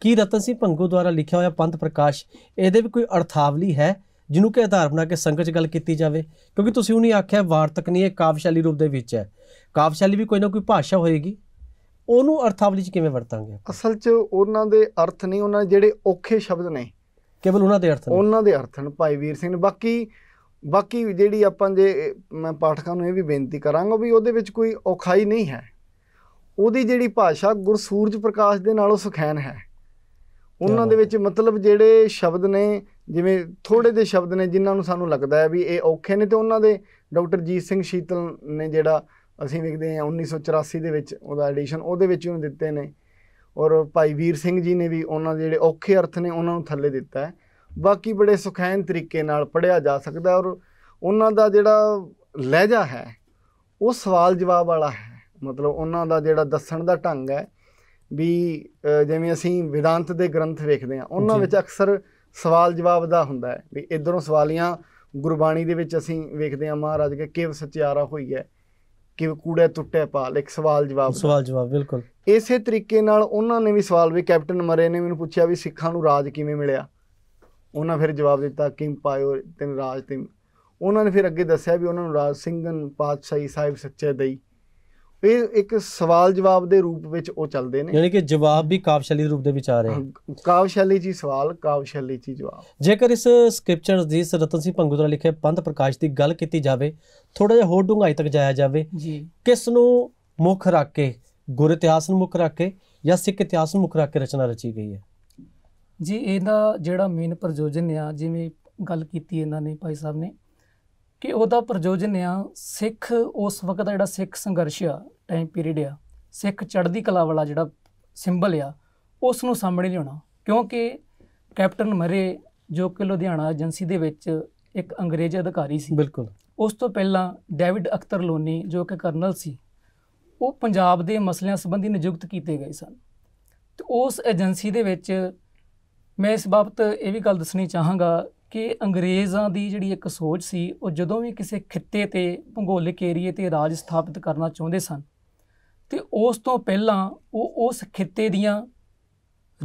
ਕੀ ਰਤਨ ਸਿੰਘ ਭੰਗੂ ਦੁਆਰਾ ਲਿਖਿਆ ਹੋਇਆ ਪੰਥ ਪ੍ਰਕਾਸ਼ ਇਹਦੇ ਵੀ ਕੋਈ ਅਰਥਾਵਲੀ ਹੈ ਜਿਹਨੂੰ ਕਿ ਆਧਾਰ ਬਣਾ ਕੇ ਸੰਗਤ 'ਚ ਗੱਲ ਕੀਤੀ ਜਾਵੇ ਕਿਉਂਕਿ ਤੁਸੀਂ ਉਹਨੇ ਆਖਿਆ ਵਾਰਤਕ ਨਹੀਂ ਇਹ ਕਾਵਸ਼ਾਲੀ ਰੂਪ ਦੇ ਵਿੱਚ ਹੈ ਕਾਵਸ਼ਾਲੀ ਵੀ ਕੋਈ ਨਾ ਕੋਈ ਭਾਸ਼ਾ ਹੋਏਗੀ ਉਹਨੂੰ ਅਰਥਾਵਲੀ 'ਚ ਕਿਵੇਂ ਵਰਤਾਂਗੇ ਅਸਲ 'ਚ ਉਹਨਾਂ ਦੇ ਅਰਥ ਨਹੀਂ ਉਹਨਾਂ ਦੇ ਜਿਹੜੇ ਔਖੇ ਸ਼ਬਦ ਨੇ ਕੇਵਲ ਉਹਨਾਂ ਦੇ ਅਰਥ ਨੇ ਉਹਨਾਂ ਦੇ ਅਰਥ ਨੇ ਭਾਈ ਵੀਰ ਸਿੰਘ ਨੇ ਬਾਕੀ ਬਾਕੀ ਜਿਹੜੀ ਆਪਾਂ ਜੇ ਮੈਂ ਪਾਠਕਾਂ ਨੂੰ ਇਹ ਵੀ ਬੇਨਤੀ ਕਰਾਂਗਾ ਵੀ ਉਹਦੇ ਵਿੱਚ ਕੋਈ ਔਖਾਈ ਨਹੀਂ ਹੈ ਉਹਦੀ ਜਿਹੜੀ ਭਾਸ਼ਾ ਗੁਰਸੂਰਜ ਪ੍ਰਕਾਸ਼ ਦੇ ਨਾਲੋਂ ਸੁਖੈਨ ਹੈ ਉਹਨਾਂ ਦੇ ਵਿੱਚ ਮਤਲਬ ਜਿਹੜੇ ਸ਼ਬਦ ਨੇ ਜਿਵੇਂ ਥੋੜੇ ਦੇ ਸ਼ਬਦ ਨੇ ਜਿਨ੍ਹਾਂ ਨੂੰ ਸਾਨੂੰ ਲੱਗਦਾ ਹੈ ਵੀ ਇਹ ਔਖੇ ਨੇ ਤੇ ਉਹਨਾਂ ਦੇ ਡਾਕਟਰ ਜੀਤ ਸਿੰਘ ਸ਼ੀਤਲ ਨੇ ਜਿਹੜਾ ਅਸੀਂ ਵੇਖਦੇ ਹਾਂ 1984 ਦੇ ਵਿੱਚ ਉਹਦਾ ਐਡੀਸ਼ਨ ਉਹਦੇ ਵਿੱਚ ਉਹਨੂੰ ਦਿੱਤੇ ਨੇ ਔਰ ਭਾਈ ਵੀਰ ਸਿੰਘ ਜੀ ਨੇ ਵੀ ਉਹਨਾਂ ਦੇ ਜਿਹੜੇ ਔਖੇ ਅਰਥ ਨੇ ਉਹਨਾਂ ਨੂੰ ਥੱਲੇ ਦਿੱਤਾ ਹੈ ਬਾਕੀ ਬੜੇ ਸੁਖੈਨ ਤਰੀਕੇ ਨਾਲ ਪੜਿਆ ਜਾ ਸਕਦਾ ਔਰ ਉਹਨਾਂ ਦਾ ਜਿਹੜਾ ਲਹਿਜਾ ਹੈ ਉਹ ਸਵਾਲ ਜਵਾਬ ਵਾਲਾ ਹੈ ਮਤਲਬ ਉਹਨਾਂ ਦਾ ਜਿਹੜਾ ਦੱਸਣ ਦਾ ਢੰਗ ਹੈ ਵੀ ਜਿਵੇਂ ਅਸੀਂ ਵਿਦਾਂਤ ਦੇ ਗ੍ਰੰਥ ਵੇਖਦੇ ਹਾਂ ਉਹਨਾਂ ਵਿੱਚ ਅਕਸਰ ਸਵਾਲ ਜਵਾਬ ਦਾ ਹੁੰਦਾ ਹੈ ਵੀ ਇਧਰੋਂ ਸਵਾਲੀਆਂ ਗੁਰਬਾਣੀ ਦੇ ਵਿੱਚ ਅਸੀਂ ਵੇਖਦੇ ਹਾਂ ਮਹਾਰਾਜ ਕੇ ਕਿਵ ਸਚਿਆਰਾ ਹੋਈ ਹੈ ਕਿ ਕੂੜੇ ਟੁੱਟੇ ਪਾਲ ਇੱਕ ਸਵਾਲ ਜਵਾਬ ਸਵਾਲ ਜਵਾਬ ਬਿਲਕੁਲ ਇਸੇ ਤਰੀਕੇ ਨਾਲ ਉਹਨਾਂ ਨੇ ਵੀ ਸਵਾਲ ਵੀ ਕੈਪਟਨ ਮਰੇ ਨੇ ਮੈਨੂੰ ਪੁੱਛਿਆ ਵੀ ਸਿੱਖਾਂ ਨੂੰ ਰਾਜ ਕਿਵੇਂ ਮਿਲਿਆ ਉਹਨਾਂ ਫਿਰ ਜਵਾਬ ਦਿੱਤਾ ਕਿੰ ਪਾਇਓ ਤਿੰਨ ਰਾਜ ਤਿੰਨ ਉਹਨਾਂ ਨੇ ਫਿਰ ਅੱਗੇ ਦੱਸਿਆ ਵੀ ਉਹਨਾਂ ਨੂੰ ਰਾਜ ਸਿੰਘਨ ਪਾਤਸ਼ਾਹੀ ਸਾਹਿਬ ਸੱਚੇ ਦਈ ਇਹ ਇੱਕ ਸਵਾਲ ਜਵਾਬ ਦੇ ਰੂਪ ਵਿੱਚ ਉਹ ਚੱਲਦੇ ਨੇ ਯਾਨੀ ਕਿ ਜਵਾਬ ਵੀ ਕਾਵਸ਼ੈਲੀ ਰੂਪ ਦੇ ਵਿੱਚ ਆ ਰਹੇ ਕਾਵਸ਼ੈਲੀ ਜੀ ਸਵਾਲ ਕਾਵਸ਼ੈਲੀ ਜੀ ਜਵਾਬ ਜੇਕਰ ਇਸ ਸਕ੍ਰਿਪਚਰਸ ਦੀ ਸਰਤਨ ਸਿੰਘ ਪੰਗੂ ਦੁਆਰਾ ਲਿਖੇ ਪੰਥ ਪ੍ਰਕਾਸ਼ ਦੀ ਗੱਲ ਕੀਤੀ ਜਾਵੇ ਥੋੜਾ ਜਿਹਾ ਹੋਰ ਡੂੰਘਾਈ ਤੱਕ ਜਾਇਆ ਜਾਵੇ ਜੀ ਕਿਸ ਨੂੰ ਮੁੱਖ ਰੱਖ ਕੇ ਗੁਰ ਇਤਿਹਾਸ ਨੂੰ ਮੁੱਖ ਰੱਖ ਕੇ ਜਾਂ ਸਿੱਖ ਇਤਿਹਾਸ ਨੂੰ ਮੁੱਖ ਰੱਖ ਕੇ ਰਚਨਾ ਰਚੀ ਗਈ ਹੈ ਜੀ ਇਹਦਾ ਜਿਹੜਾ ਮੇਨ ਪ੍ਰਯੋਜਨ ਆ ਜਿਵੇਂ ਗੱਲ ਕੀਤੀ ਇਹਨਾਂ ਨੇ ਭਾਈ ਸਾਹਿਬ ਨੇ ਕਿ ਉਹਦਾ ਪ੍ਰਯੋਜਨ ਆ ਸਿੱਖ ਉਸ ਵਕਤ ਦਾ ਜਿਹੜਾ ਸਿੱਖ ਸੰਘਰਸ਼ ਆ ਟਾਈਮ ਪੀਰੀਅਡ ਆ ਸਿੱਖ ਚੜ੍ਹਦੀ ਕਲਾ ਵਾਲਾ ਜਿਹੜਾ ਸਿੰਬਲ ਆ ਉਸ ਨੂੰ ਸਾਹਮਣੇ ਲਿਆਉਣਾ ਕਿਉਂਕਿ ਕੈਪਟਨ ਮਰੇ ਜੋ ਕਿ ਲੁਧਿਆਣਾ ਏਜੰਸੀ ਦੇ ਵਿੱਚ ਇੱਕ ਅੰਗਰੇਜ਼ ਅਧਿਕਾਰੀ ਸੀ ਬਿਲਕੁਲ ਉਸ ਤੋਂ ਪਹਿਲਾਂ ਡੇਵਿਡ ਅਖਤਰ ਲੋਨੀ ਜੋ ਕਿ ਕਰਨਲ ਸੀ ਉਹ ਪੰਜਾਬ ਦੇ ਮਸਲਿਆਂ ਸੰਬੰਧੀ ਨਿਯੁਕਤ ਕੀਤੇ ਗਏ ਸਨ ਤੇ ਉਸ ਏਜੰਸੀ ਦੇ ਵਿੱਚ ਮੈਂ ਇਸ ਬਾਬਤ ਇਹ ਵੀ ਗੱਲ ਦੱਸਣੀ ਚਾਹਾਂਗਾ ਕਿ ਅੰਗਰੇਜ਼ਾਂ ਦੀ ਜਿਹੜੀ ਇੱਕ ਸੋਚ ਸੀ ਉਹ ਜਦੋਂ ਵੀ ਕਿਸੇ ਖਿੱਤੇ ਤੇ ਭੂਗੋਲਿਕ ਏਰੀਏ ਤੇ ਰਾਜ ਸਥਾਪਿਤ ਕਰਨਾ ਚਾਹੁੰਦੇ ਸਨ ਤੇ ਉਸ ਤੋਂ ਪਹਿਲਾਂ ਉਹ ਉਸ ਖਿੱਤੇ ਦੀਆਂ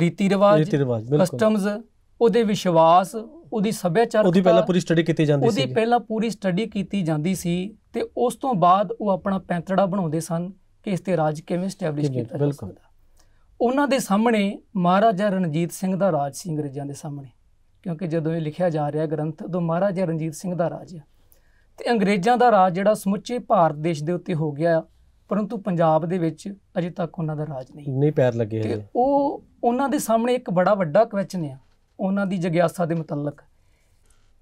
ਰੀਤੀ ਰਿਵਾਜ ਕਸਟਮਸ ਉਹਦੇ ਵਿਸ਼ਵਾਸ ਉਹਦੀ ਸੱਭਿਆਚਾਰ ਉਹਦੀ ਪਹਿਲਾਂ ਪੂਰੀ ਸਟੱਡੀ ਕੀਤੀ ਜਾਂਦੀ ਸੀ ਉਹਦੀ ਪਹਿਲਾਂ ਪੂਰੀ ਸਟੱਡੀ ਕੀਤੀ ਜਾਂਦੀ ਸੀ ਤੇ ਉਸ ਤੋਂ ਬਾਅਦ ਉਹ ਆਪਣਾ ਪੈਂਤੜਾ ਬਣਾਉਂਦੇ ਸਨ ਕਿ ਇਸ ਤੇ ਰਾਜ ਕਿਵੇਂ ਸਟੈਬਲਿਸ਼ ਕੀਤਾ ਜਾਵੇ ਬਿਲਕੁਲ ਉਹਨਾਂ ਦੇ ਸਾਹਮਣੇ ਮਹਾਰਾਜਾ ਰਣਜੀਤ ਸਿੰਘ ਦਾ ਰਾਜ ਸੀ ਅੰਗਰੇਜ਼ਾਂ ਦੇ ਸਾਹਮਣੇ ਕਿਉਂਕਿ ਜਦੋਂ ਇਹ ਲਿਖਿਆ ਜਾ ਰਿਹਾ ਗ੍ਰੰਥ ਤੋਂ ਮਹਾਰਾਜਾ ਰਣਜੀਤ ਸਿੰਘ ਦਾ ਰਾਜ ਹੈ ਤੇ ਅੰਗਰੇਜ਼ਾਂ ਦਾ ਰਾਜ ਜਿਹੜਾ ਸਮੁੱਚੇ ਭਾਰਤ ਦੇਸ਼ ਦੇ ਉੱਤੇ ਹੋ ਗਿਆ ਪਰੰਤੂ ਪੰਜਾਬ ਦੇ ਵਿੱਚ ਅਜੇ ਤੱਕ ਉਹਨਾਂ ਦਾ ਰਾਜ ਨਹੀਂ ਨਹੀਂ ਪੈਰ ਲੱਗੇ ਹੈ ਉਹ ਉਹਨਾਂ ਦੇ ਸਾਹਮਣੇ ਇੱਕ ਬੜਾ ਵੱਡਾ ਕੁਐਸਚਨ ਆ ਉਹਨਾਂ ਦੀ ਜਗਿਆਸਾ ਦੇ ਮੁਤਲਕ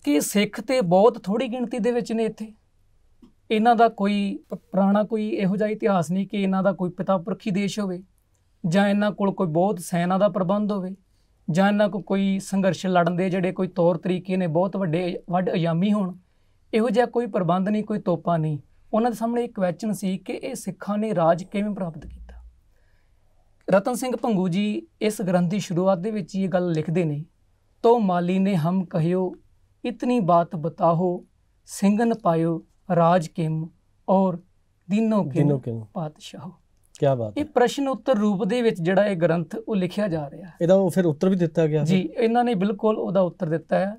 ਕਿ ਸਿੱਖ ਤੇ ਬਹੁਤ ਥੋੜੀ ਗਿਣਤੀ ਦੇ ਵਿੱਚ ਨੇ ਇੱਥੇ ਇਹਨਾਂ ਦਾ ਕੋਈ ਪੁਰਾਣਾ ਕੋਈ ਇਹੋ ਜਿਹਾ ਇਤਿਹਾਸ ਨਹੀਂ ਕਿ ਇਹਨਾਂ ਦਾ ਕੋਈ ਪਿਤਾ ਪੁਰਖੀ ਦੇਸ਼ ਹੋਵੇ ਜਾਂ ਇਹਨਾਂ ਕੋਲ ਕੋਈ ਬਹੁਤ ਸੈਨਾ ਦਾ ਪ੍ਰਬੰਧ ਹੋਵੇ ਜਾਂ ਇਹਨਾਂ ਕੋ ਕੋਈ ਸੰਘਰਸ਼ ਲੜਨ ਦੇ ਜਿਹੜੇ ਕੋਈ ਤੌਰ ਤਰੀਕੇ ਨੇ ਬਹੁਤ ਵੱਡੇ ਵੱਡ ਅਯਾਮੀ ਹੋਣ ਇਹੋ ਜਿਹਾ ਕੋਈ ਪ੍ਰਬੰਧ ਨਹੀਂ ਕੋਈ ਤੋਪਾ ਨਹੀਂ ਉਹਨਾਂ ਦੇ ਸਾਹਮਣੇ ਇੱਕ ਕੁਐਸਚਨ ਸੀ ਕਿ ਇਹ ਸਿੱਖਾਂ ਨੇ ਰਾਜ ਕਿਵੇਂ ਪ੍ਰਾਪਤ ਕੀਤਾ ਰਤਨ ਸਿੰਘ ਭੰਗੂ ਜੀ ਇਸ ਗ੍ਰੰਥ ਦੀ ਸ਼ੁਰੂਆਤ ਦੇ ਵਿੱਚ ਇਹ ਗੱਲ ਲਿਖਦੇ ਨੇ ਤੋ ਮਾਲੀ ਨੇ ਹਮ ਕਹਿਓ ਇਤਨੀ ਬਾਤ ਬਤਾਓ ਸਿੰਘਨ ਪਾਇਓ ਰਾਜ ਕਿਮ ਔਰ ਦਿਨੋ ਕਿਮ ਪਾਤਸ਼ਾਹ ਕੀ ਬਾਤ ਹੈ ਇਹ ਪ੍ਰਸ਼ਨ ਉੱਤਰ ਰੂਪ ਦੇ ਵਿੱਚ ਜਿਹੜਾ ਇਹ ਗ੍ਰੰਥ ਉਹ ਲਿਖਿਆ ਜਾ ਰਿਹਾ ਇਹਦਾ ਉਹ ਫਿਰ ਉੱਤਰ ਵੀ ਦਿੱਤਾ ਗਿਆ ਜੀ ਇਹਨਾਂ ਨੇ ਬਿਲਕੁਲ ਉਹਦਾ ਉੱਤਰ ਦਿੱਤਾ ਹੈ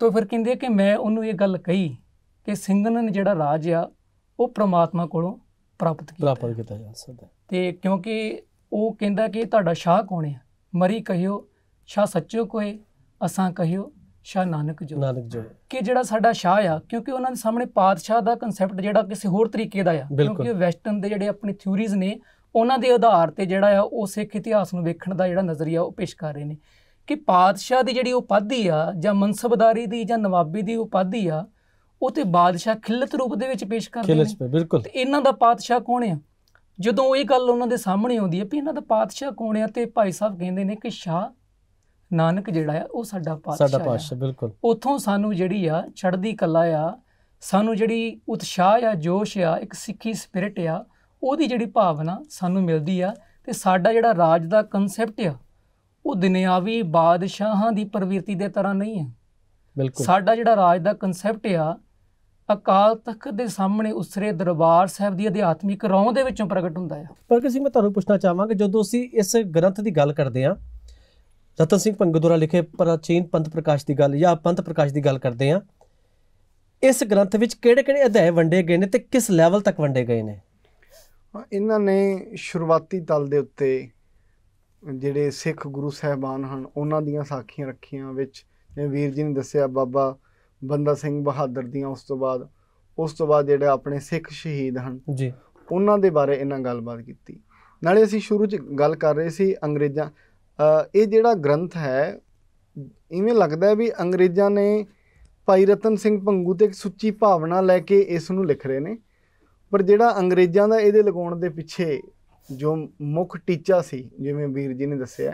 ਤੋਂ ਫਿਰ ਕਹਿੰਦੇ ਕਿ ਮੈਂ ਉਹਨੂੰ ਇਹ ਗੱਲ ਕਹੀ ਕਿ ਸਿੰਘਨ ਨੇ ਜਿਹੜਾ ਰਾਜ ਆ ਉਹ ਪ੍ਰਮਾਤਮਾ ਕੋਲੋਂ ਪ੍ਰਾਪਤ ਕੀਤਾ ਪ੍ਰਾਪਤ ਕੀਤਾ ਜਾ ਸਕਦਾ ਤੇ ਕਿਉਂਕਿ ਉਹ ਕਹਿੰਦਾ ਕਿ ਤੁਹਾਡਾ ਸ਼ਾਹ ਕੌਣ ਹੈ ਮਰੀ ਕਹਿਓ ਸ਼ਾਹ ਸੱਚੋ ਕੋਏ ਅਸਾਂ ਕਹਿਓ ਸ਼ਾਹ ਨਾਨਕ ਜੋ ਨਾਨਕ ਜੋ ਕਿ ਜਿਹੜਾ ਸਾਡਾ ਸ਼ਾਹ ਆ ਕਿਉਂਕਿ ਉਹਨਾਂ ਦੇ ਸਾਹਮਣੇ ਪਾਤਸ਼ਾਹ ਦਾ ਕਨਸੈਪਟ ਜਿਹੜਾ ਕਿਸੇ ਹੋਰ ਤਰੀਕੇ ਦਾ ਆ ਕਿਉਂਕਿ ਵੈਸਟਰਨ ਦੇ ਜਿਹੜੇ ਆਪਣੀ ਥਿਊਰੀਜ਼ ਨੇ ਉਹਨਾਂ ਦੇ ਆਧਾਰ ਤੇ ਜਿਹੜਾ ਆ ਉਹ ਸਿੱਖ ਇਤਿਹਾਸ ਨੂੰ ਵੇਖਣ ਦਾ ਜਿਹੜਾ ਨਜ਼ਰੀਆ ਉਹ ਪੇਸ਼ ਕਰ ਰਹੇ ਨੇ ਕਿ ਪਾਤਸ਼ਾਹ ਦੀ ਜਿਹੜੀ ਉਪਾਧੀ ਆ ਜਾਂ ਮਨਸਬਦਾਰੀ ਦੀ ਜਾਂ ਨਵਾਬੀ ਦੀ ਉਪਾਧੀ ਆ ਉਹ ਤੇ ਬਾਦਸ਼ਾਹ ਖਿਲਤ ਰੂਪ ਦੇ ਵਿੱਚ ਪੇਸ਼ ਕਰਦੇ ਨੇ ਖਿਲਤ ਬਿਲਕੁਲ ਤੇ ਇਹਨਾਂ ਦਾ ਪਾਤਸ਼ਾਹ ਕੌਣ ਆ ਜਦੋਂ ਇਹ ਗੱਲ ਉਹਨਾਂ ਦੇ ਸਾਹਮਣੇ ਆਉਂਦੀ ਹੈ ਵੀ ਇਹਨਾਂ ਦਾ ਪਾਤਸ਼ਾਹ ਕੌਣ ਆ ਤੇ ਭਾਈ ਸਾਹਿਬ ਕਹਿੰਦੇ ਨੇ ਕਿ ਸ਼ਾਹ ਨਾਨਕ ਜਿਹੜਾ ਆ ਉਹ ਸਾਡਾ ਪਾਤਸ਼ਾਹ ਸਾਡਾ ਪਾਤਸ਼ਾਹ ਬਿਲਕੁਲ ਉਥੋਂ ਸਾਨੂੰ ਜਿਹੜੀ ਆ ਛੜਦੀ ਕਲਾ ਆ ਸਾਨੂੰ ਜਿਹੜੀ ਉਤਸ਼ਾਹ ਆ ਜੋਸ਼ ਆ ਇੱਕ ਸਿੱਖੀ ਸਪਿਰਿਟ ਆ ਉਹਦੀ ਜਿਹੜੀ ਭਾਵਨਾ ਸਾਨੂੰ ਮਿਲਦੀ ਆ ਤੇ ਸਾਡਾ ਜਿਹੜਾ ਰਾਜ ਦਾ ਕਨਸੈਪਟ ਆ ਉਹ ਦੁਨਿਆਵੀ ਬਾਦਸ਼ਾਹਾਂ ਦੀ ਪ੍ਰਵਿਰਤੀ ਦੇ ਤਰ੍ਹਾਂ ਨਹੀਂ ਆ ਬਿਲਕੁਲ ਸਾਡਾ ਜਿਹੜਾ ਰਾਜ ਦਾ ਕਨਸੈਪਟ ਆ ਅਕਾਲ ਤਖਤ ਦੇ ਸਾਹਮਣੇ ਉਸਰੇ ਦਰਬਾਰ ਸਾਹਿਬ ਦੀ ਅਧਿਆਤਮਿਕ ਰੌਂ ਦੇ ਵਿੱਚੋਂ ਪ੍ਰਗਟ ਹੁੰਦਾ ਹੈ ਪਰ ਕਿਸੇ ਮੈਂ ਤੁਹਾਨੂੰ ਪੁੱਛਣਾ ਚਾਹਾਂਗਾ ਜਦੋਂ ਅਸੀਂ ਇਸ ਗ੍ਰੰਥ ਦੀ ਗੱਲ ਕਰਦੇ ਆਂ ਰਤਨ ਸਿੰਘ ਪੰਗੂ ਦੁਆਰਾ ਲਿਖੇ ਪ੍ਰਾਚੀਨ ਪੰਥ ਪ੍ਰਕਾਸ਼ ਦੀ ਗੱਲ ਜਾਂ ਪੰਥ ਪ੍ਰਕਾਸ਼ ਦੀ ਗੱਲ ਕਰਦੇ ਆ ਇਸ ਗ੍ਰੰਥ ਵਿੱਚ ਕਿਹੜੇ-ਕਿਹੜੇ ਅਧਿਆਏ ਵੰਡੇ ਗਏ ਨੇ ਤੇ ਕਿਸ ਲੈਵਲ ਤੱਕ ਵੰਡੇ ਗਏ ਨੇ ਇਹਨਾਂ ਨੇ ਸ਼ੁਰੂਆਤੀ ਤਲ ਦੇ ਉੱਤੇ ਜਿਹੜੇ ਸਿੱਖ ਗੁਰੂ ਸਹਿਬਾਨ ਹਨ ਉਹਨਾਂ ਦੀਆਂ ਸਾਖੀਆਂ ਰੱਖੀਆਂ ਵਿੱਚ ਜਿਵੇਂ ਵੀਰ ਜੀ ਨੇ ਦੱਸਿਆ ਬਾਬਾ ਬੰਦਾ ਸਿੰਘ ਬਹਾਦਰ ਦੀਆਂ ਉਸ ਤੋਂ ਬਾਅਦ ਉਸ ਤੋਂ ਬਾਅਦ ਜਿਹੜੇ ਆਪਣੇ ਸਿੱਖ ਸ਼ਹੀਦ ਹਨ ਜੀ ਉਹਨਾਂ ਦੇ ਬਾਰੇ ਇਹਨਾਂ ਗੱਲਬਾਤ ਕੀਤੀ ਨਾਲੇ ਅਸੀਂ ਸ਼ੁਰੂ 'ਚ ਗੱਲ ਕਰ ਰਹੇ ਸੀ ਅੰਗਰੇਜ਼ਾਂ ਇਹ ਜਿਹੜਾ ਗ੍ਰੰਥ ਹੈ ਇਵੇਂ ਲੱਗਦਾ ਵੀ ਅੰਗਰੇਜ਼ਾਂ ਨੇ ਭਾਈ ਰਤਨ ਸਿੰਘ ਪੰਗੂ ਤੇ ਇੱਕ ਸੁੱਚੀ ਭਾਵਨਾ ਲੈ ਕੇ ਇਸ ਨੂੰ ਲਿਖ ਰਹੇ ਨੇ ਪਰ ਜਿਹੜਾ ਅੰਗਰੇਜ਼ਾਂ ਦਾ ਇਹਦੇ ਲਗਾਉਣ ਦੇ ਪਿੱਛੇ ਜੋ ਮੁੱਖ ਟੀਚਾ ਸੀ ਜਿਵੇਂ ਵੀਰ ਜੀ ਨੇ ਦੱਸਿਆ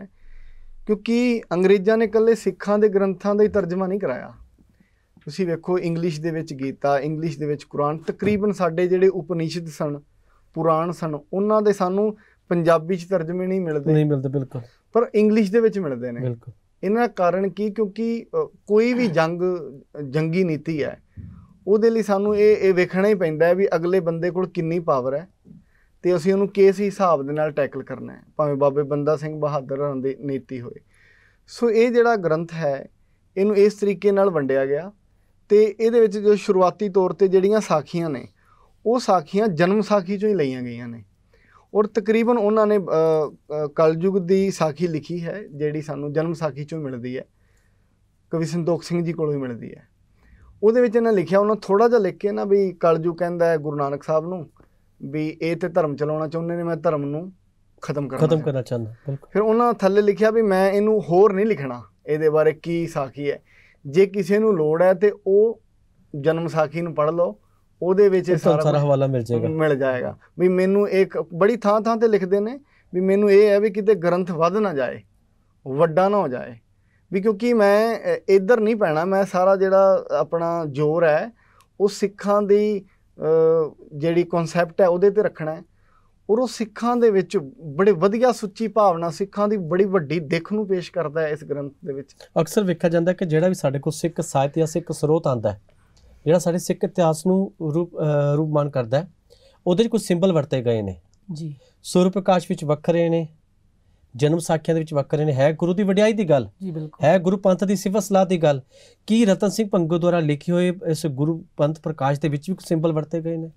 ਕਿਉਂਕਿ ਅੰਗਰੇਜ਼ਾਂ ਨੇ ਇਕੱਲੇ ਸਿੱਖਾਂ ਦੇ ਗ੍ਰੰਥਾਂ ਦਾ ਹੀ ਤਰਜਮਾ ਨਹੀਂ ਕਰਾਇਆ ਤੁਸੀਂ ਵੇਖੋ ਇੰਗਲਿਸ਼ ਦੇ ਵਿੱਚ ਗੀਤਾ ਇੰਗਲਿਸ਼ ਦੇ ਵਿੱਚ ਕੁਰਾਨ ਤਕਰੀਬਨ ਸਾਡੇ ਜਿਹੜੇ ਉਪਨਿਸ਼ਦ ਸਨ ਪੁਰਾਣ ਸਨ ਉਹਨਾਂ ਦੇ ਸਾਨੂੰ ਪੰਜਾਬੀ ਚ ਤਰਜਮੇ ਨਹੀਂ ਮਿਲਦੇ ਨਹੀਂ ਮਿਲਦੇ ਬਿਲਕੁਲ ਪਰ ਇੰਗਲਿਸ਼ ਦੇ ਵਿੱਚ ਮਿਲਦੇ ਨੇ ਬਿਲਕੁਲ ਇਹਨਾਂ ਕਾਰਨ ਕੀ ਕਿਉਂਕਿ ਕੋਈ ਵੀ ਜੰਗ ਜੰਗੀ ਨੀਤੀ ਹੈ ਉਹਦੇ ਲਈ ਸਾਨੂੰ ਇਹ ਇਹ ਵੇਖਣਾ ਹੀ ਪੈਂਦਾ ਹੈ ਵੀ ਅਗਲੇ ਬੰਦੇ ਕੋਲ ਕਿੰਨੀ ਪਾਵਰ ਹੈ ਤੇ ਅਸੀਂ ਉਹਨੂੰ ਕਿਸ ਹਿਸਾਬ ਦੇ ਨਾਲ ਟੈਕਲ ਕਰਨਾ ਹੈ ਭਾਵੇਂ ਬਾਬੇ ਬੰਦਾ ਸਿੰਘ ਬਹਾਦਰ ਹੋਣ ਦੀ ਨੀਤੀ ਹੋਵੇ ਸੋ ਇਹ ਜਿਹੜਾ ਗ੍ਰੰਥ ਹੈ ਇਹਨੂੰ ਇਸ ਤਰੀਕੇ ਨਾਲ ਵੰਡਿਆ ਗਿਆ ਤੇ ਇਹਦੇ ਵਿੱਚ ਜੋ ਸ਼ੁਰੂਆਤੀ ਤੌਰ ਤੇ ਜਿਹੜੀਆਂ ਸਾਖੀਆਂ ਨੇ ਉਹ ਸਾਖੀਆਂ ਜਨਮ ਸਾਖੀ ਚੋਂ ਹੀ ਲਈਆਂ ਗਈਆਂ ਨੇ ਔਰ ਤਕਰੀਬਨ ਉਹਨਾਂ ਨੇ ਕਲਯੁਗ ਦੀ ਸਾਖੀ ਲਿਖੀ ਹੈ ਜਿਹੜੀ ਸਾਨੂੰ ਜਨਮ ਸਾਖੀ ਚੋਂ ਮਿਲਦੀ ਹੈ ਕਵੀ ਸੰਦੋਖ ਸਿੰਘ ਜੀ ਕੋਲੋਂ ਹੀ ਮਿਲਦੀ ਹੈ ਉਹਦੇ ਵਿੱਚ ਇਹਨਾਂ ਲਿਖਿਆ ਉਹਨਾਂ ਥੋੜਾ ਜਿਹਾ ਲਿਖ ਕੇ ਨਾ ਵੀ ਕਲਯੁਗ ਕਹਿੰਦਾ ਹੈ ਗੁਰੂ ਨਾਨਕ ਸਾਹਿਬ ਨੂੰ ਵੀ ਇਹ ਤੇ ਧਰਮ ਚਲਾਉਣਾ ਚਾਹੁੰਦੇ ਨੇ ਮੈਂ ਧਰਮ ਨੂੰ ਖਤਮ ਕਰਨਾ ਖਤਮ ਕਰਨਾ ਚਾਹੁੰਦਾ ਬਿਲਕੁਲ ਫਿਰ ਉਹਨਾਂ ਥੱਲੇ ਲਿਖਿਆ ਵੀ ਮੈਂ ਇਹਨੂੰ ਹੋਰ ਨਹੀਂ ਲਿਖਣਾ ਇਹਦੇ ਬਾਰੇ ਕੀ ਸਾਖੀ ਹੈ ਜੇ ਕਿਸੇ ਨੂੰ ਲੋੜ ਹੈ ਤੇ ਉਹ ਜਨਮ ਸਾਖੀ ਨੂੰ ਪੜ੍ਹ ਲਓ ਉਹਦੇ ਵਿੱਚ ਇਹ ਸਾਰਾ ਹਵਾਲਾ ਮਿਲ ਜਾਏਗਾ ਮਿਲ ਜਾਏਗਾ ਵੀ ਮੈਨੂੰ ਇੱਕ ਬੜੀ ਥਾਂ ਥਾਂ ਤੇ ਲਿਖਦੇ ਨੇ ਵੀ ਮੈਨੂੰ ਇਹ ਹੈ ਵੀ ਕਿਤੇ ਗ੍ਰੰਥ ਵੱਧ ਨਾ ਜਾਏ ਵੱਡਾ ਨਾ ਹੋ ਜਾਏ ਵੀ ਕਿਉਂਕਿ ਮੈਂ ਇੱਧਰ ਨਹੀਂ ਪੈਣਾ ਮੈਂ ਸਾਰਾ ਜਿਹੜਾ ਆਪਣਾ ਜ਼ੋਰ ਹੈ ਉਹ ਸਿੱਖਾਂ ਦੀ ਜਿਹੜੀ ਕਨਸੈਪਟ ਹੈ ਉਹਦੇ ਤੇ ਰੱਖਣਾ ਹੈ ਔਰ ਉਹ ਸਿੱਖਾਂ ਦੇ ਵਿੱਚ ਬੜੇ ਵਧੀਆ ਸੁੱਚੀ ਭਾਵਨਾ ਸਿੱਖਾਂ ਦੀ ਬੜੀ ਵੱਡੀ ਦਿੱਖ ਨੂੰ ਪੇਸ਼ ਕਰਦਾ ਹੈ ਇਸ ਗ੍ਰੰਥ ਦੇ ਵਿੱਚ ਅਕਸਰ ਵੇਖਿਆ ਜਾਂਦਾ ਹੈ ਕਿ ਜਿਹੜਾ ਵੀ ਸਾਡੇ ਕੋਲ ਸਿੱਖ ਸਾਹਿਤ ਜਾਂ ਸਿੱਖ ਸਰੋਤ ਆਂਦਾ ਹੈ ਜਿਹੜਾ ਸਾਡੇ ਸਿੱਖ ਇਤਿਹਾਸ ਨੂੰ ਰੂਪ ਰੂਪਮਾਨ ਕਰਦਾ ਹੈ ਉਹਦੇ ਵਿੱਚ ਕੁਝ ਸਿੰਬਲ ਵਰਤੇ ਗਏ ਨੇ ਜੀ ਸੂਰਜ ਪ੍ਰਕਾਸ਼ ਵਿੱਚ ਵੱਖਰੇ ਨੇ ਜਨਮ ਸਾਖੀਆਂ ਦੇ ਵਿੱਚ ਵੱਖਰੇ ਨੇ ਹੈ ਗੁਰੂ ਦੀ ਵਡਿਆਈ ਦੀ ਗੱਲ ਜੀ ਬਿਲਕੁਲ ਹੈ ਗੁਰੂ ਪੰਥ ਦੀ ਸਿਫਤ ਸਲਾਹ ਦੀ ਗੱਲ ਕੀ ਰਤਨ ਸਿੰਘ ਪੰਗੂ ਦੁਆਰਾ ਲਿਖੇ ਹੋਏ ਇਸ ਗੁਰੂ ਪੰਥ ਪ੍ਰਕਾਸ਼ ਦੇ ਵਿੱਚ ਵੀ ਸਿੰਬਲ ਵਰਤੇ ਗਏ ਨੇ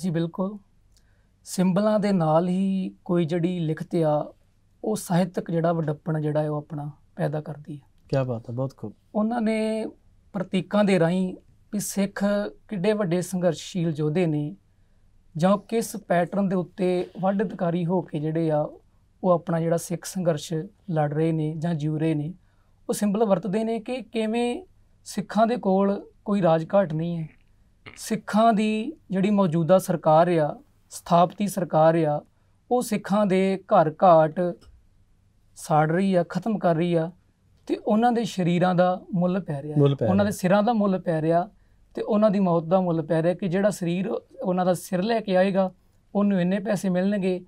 ਜੀ ਬਿਲਕੁਲ ਸਿੰਬਲਾਂ ਦੇ ਨਾਲ ਹੀ ਕੋਈ ਜਿਹੜੀ ਲਿਖਤ ਆ ਉਹ ਸਾਹਿਤਕ ਜਿਹੜਾ ਵਡੱਪਣ ਜਿਹੜਾ ਹੈ ਉਹ ਆਪਣਾ ਪੈਦਾ ਕਰਦੀ ਹੈ ਕੀ ਬਾਤ ਹੈ ਬਹੁਤ ਖੂਬ ਉਹਨਾਂ ਨੇ ਪ੍ਰਤੀਕਾਂ ਦੇ ਰਾਹੀਂ ਵੀ ਸਿੱਖ ਕਿੱਡੇ ਵੱਡੇ ਸੰਘਰਸ਼ਸ਼ੀਲ ਯੋਧੇ ਨੇ ਜਾਂ ਕਿਸ ਪੈਟਰਨ ਦੇ ਉੱਤੇ ਵੱਡ ਅਧਿਕਾਰੀ ਹੋ ਕੇ ਜਿਹੜੇ ਆ ਉਹ ਆਪਣਾ ਜਿਹੜਾ ਸਿੱਖ ਸੰਘਰਸ਼ ਲੜ ਰਹੇ ਨੇ ਜਾਂ ਜੂ ਰਹੇ ਨੇ ਉਹ ਸਿੰਬਲ ਵਰਤਦੇ ਨੇ ਕਿ ਕਿਵੇਂ ਸਿੱਖਾਂ ਦੇ ਕੋਲ ਕੋਈ ਰਾਜਘਾਟ ਨਹੀਂ ਹੈ ਸਿੱਖਾਂ ਦੀ ਜਿਹੜੀ ਮੌਜੂਦਾ ਸਰਕਾਰ ਆ ਸਥਾਪਤੀ ਸਰਕਾਰ ਆ ਉਹ ਸਿੱਖਾਂ ਦੇ ਘਰ ਘਾਟ ਸਾੜ ਰਹੀ ਆ ਖਤਮ ਕਰ ਰਹੀ ਆ ਤੇ ਉਹਨਾਂ ਦੇ ਸ਼ਰੀਰਾਂ ਦਾ ਮੁੱਲ ਪੈ ਰਿਹਾ ਉਹਨਾਂ ਦੇ ਸਿਰਾਂ ਦਾ ਮੁੱਲ ਪੈ ਰਿਹਾ ਤੇ ਉਹਨਾਂ ਦੀ ਮੌਤ ਦਾ ਮੁੱਲ ਪੈ ਰਿਹਾ ਕਿ ਜਿਹੜਾ ਸਰੀਰ ਉਹਨਾਂ ਦਾ ਸਿਰ ਲੈ ਕੇ ਆਏਗਾ ਉਹਨੂੰ ਇੰਨੇ ਪੈਸੇ ਮਿਲਣਗੇ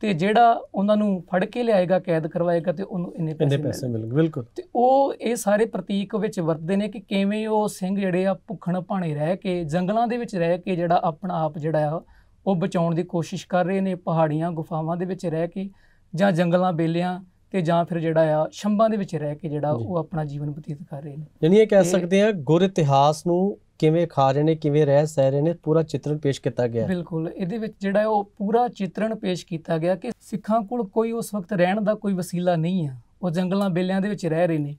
ਤੇ ਜਿਹੜਾ ਉਹਨਾਂ ਨੂੰ ਫੜ ਕੇ ਲਿਆਏਗਾ ਕੈਦ ਕਰਵਾਏਗਾ ਤੇ ਉਹਨੂੰ ਇੰਨੇ ਪੈਸੇ ਇੰਨੇ ਪੈਸੇ ਮਿਲਣਗੇ ਬਿਲਕੁਲ ਤੇ ਉਹ ਇਹ ਸਾਰੇ ਪ੍ਰਤੀਕ ਵਿੱਚ ਵਰਤਦੇ ਨੇ ਕਿ ਕਿਵੇਂ ਉਹ ਸਿੰਘ ਜਿਹੜੇ ਆ ਭੁੱਖਣ ਭਾਣੇ ਰਹਿ ਕੇ ਜੰਗਲਾਂ ਦੇ ਵਿੱਚ ਰਹਿ ਕੇ ਜਿਹੜਾ ਆਪਣਾ ਆਪ ਜਿਹੜਾ ਆ ਉਹ ਬਚਾਉਣ ਦੀ ਕੋਸ਼ਿਸ਼ ਕਰ ਰਹੇ ਨੇ ਪਹਾੜੀਆਂ ਗੁਫਾਵਾਂ ਦੇ ਵਿੱਚ ਰਹਿ ਕੇ ਜਾਂ ਜੰਗਲਾਂ ਬੇਲਿਆਂ ਤੇ ਜਾਂ ਫਿਰ ਜਿਹੜਾ ਆ ਸ਼ੰਭਾਂ ਦੇ ਵਿੱਚ ਰਹਿ ਕੇ ਜਿਹੜਾ ਉਹ ਆਪਣਾ ਜੀਵਨ ਬਤੀਤ ਕਰ ਰਹੇ ਨੇ ਯਾਨੀ ਇਹ ਕਹਿ ਸਕਦੇ ਆ ਗੁਰ ਇਤਿਹਾਸ ਨੂੰ ਕਿਵੇਂ ਖਾ ਰਹੇ ਨੇ ਕਿਵੇਂ ਰਹਿ ਸਹਿ ਰਹੇ ਨੇ ਪੂਰਾ ਚਿੱਤਰਣ ਪੇਸ਼ ਕੀਤਾ ਗਿਆ ਬਿਲਕੁਲ ਇਹਦੇ ਵਿੱਚ ਜਿਹੜਾ ਉਹ ਪੂਰਾ ਚਿੱਤਰਣ ਪੇਸ਼ ਕੀਤਾ ਗਿਆ ਕਿ ਸਿੱਖਾਂ ਕੋਲ ਕੋਈ ਉਸ ਵਕਤ ਰਹਿਣ ਦਾ ਕੋਈ ਵਸੀਲਾ ਨਹੀਂ ਆ ਉਹ ਜੰਗਲਾਂ ਬੇਲਿਆਂ ਦੇ ਵਿੱਚ ਰਹਿ ਰਹੇ ਨੇ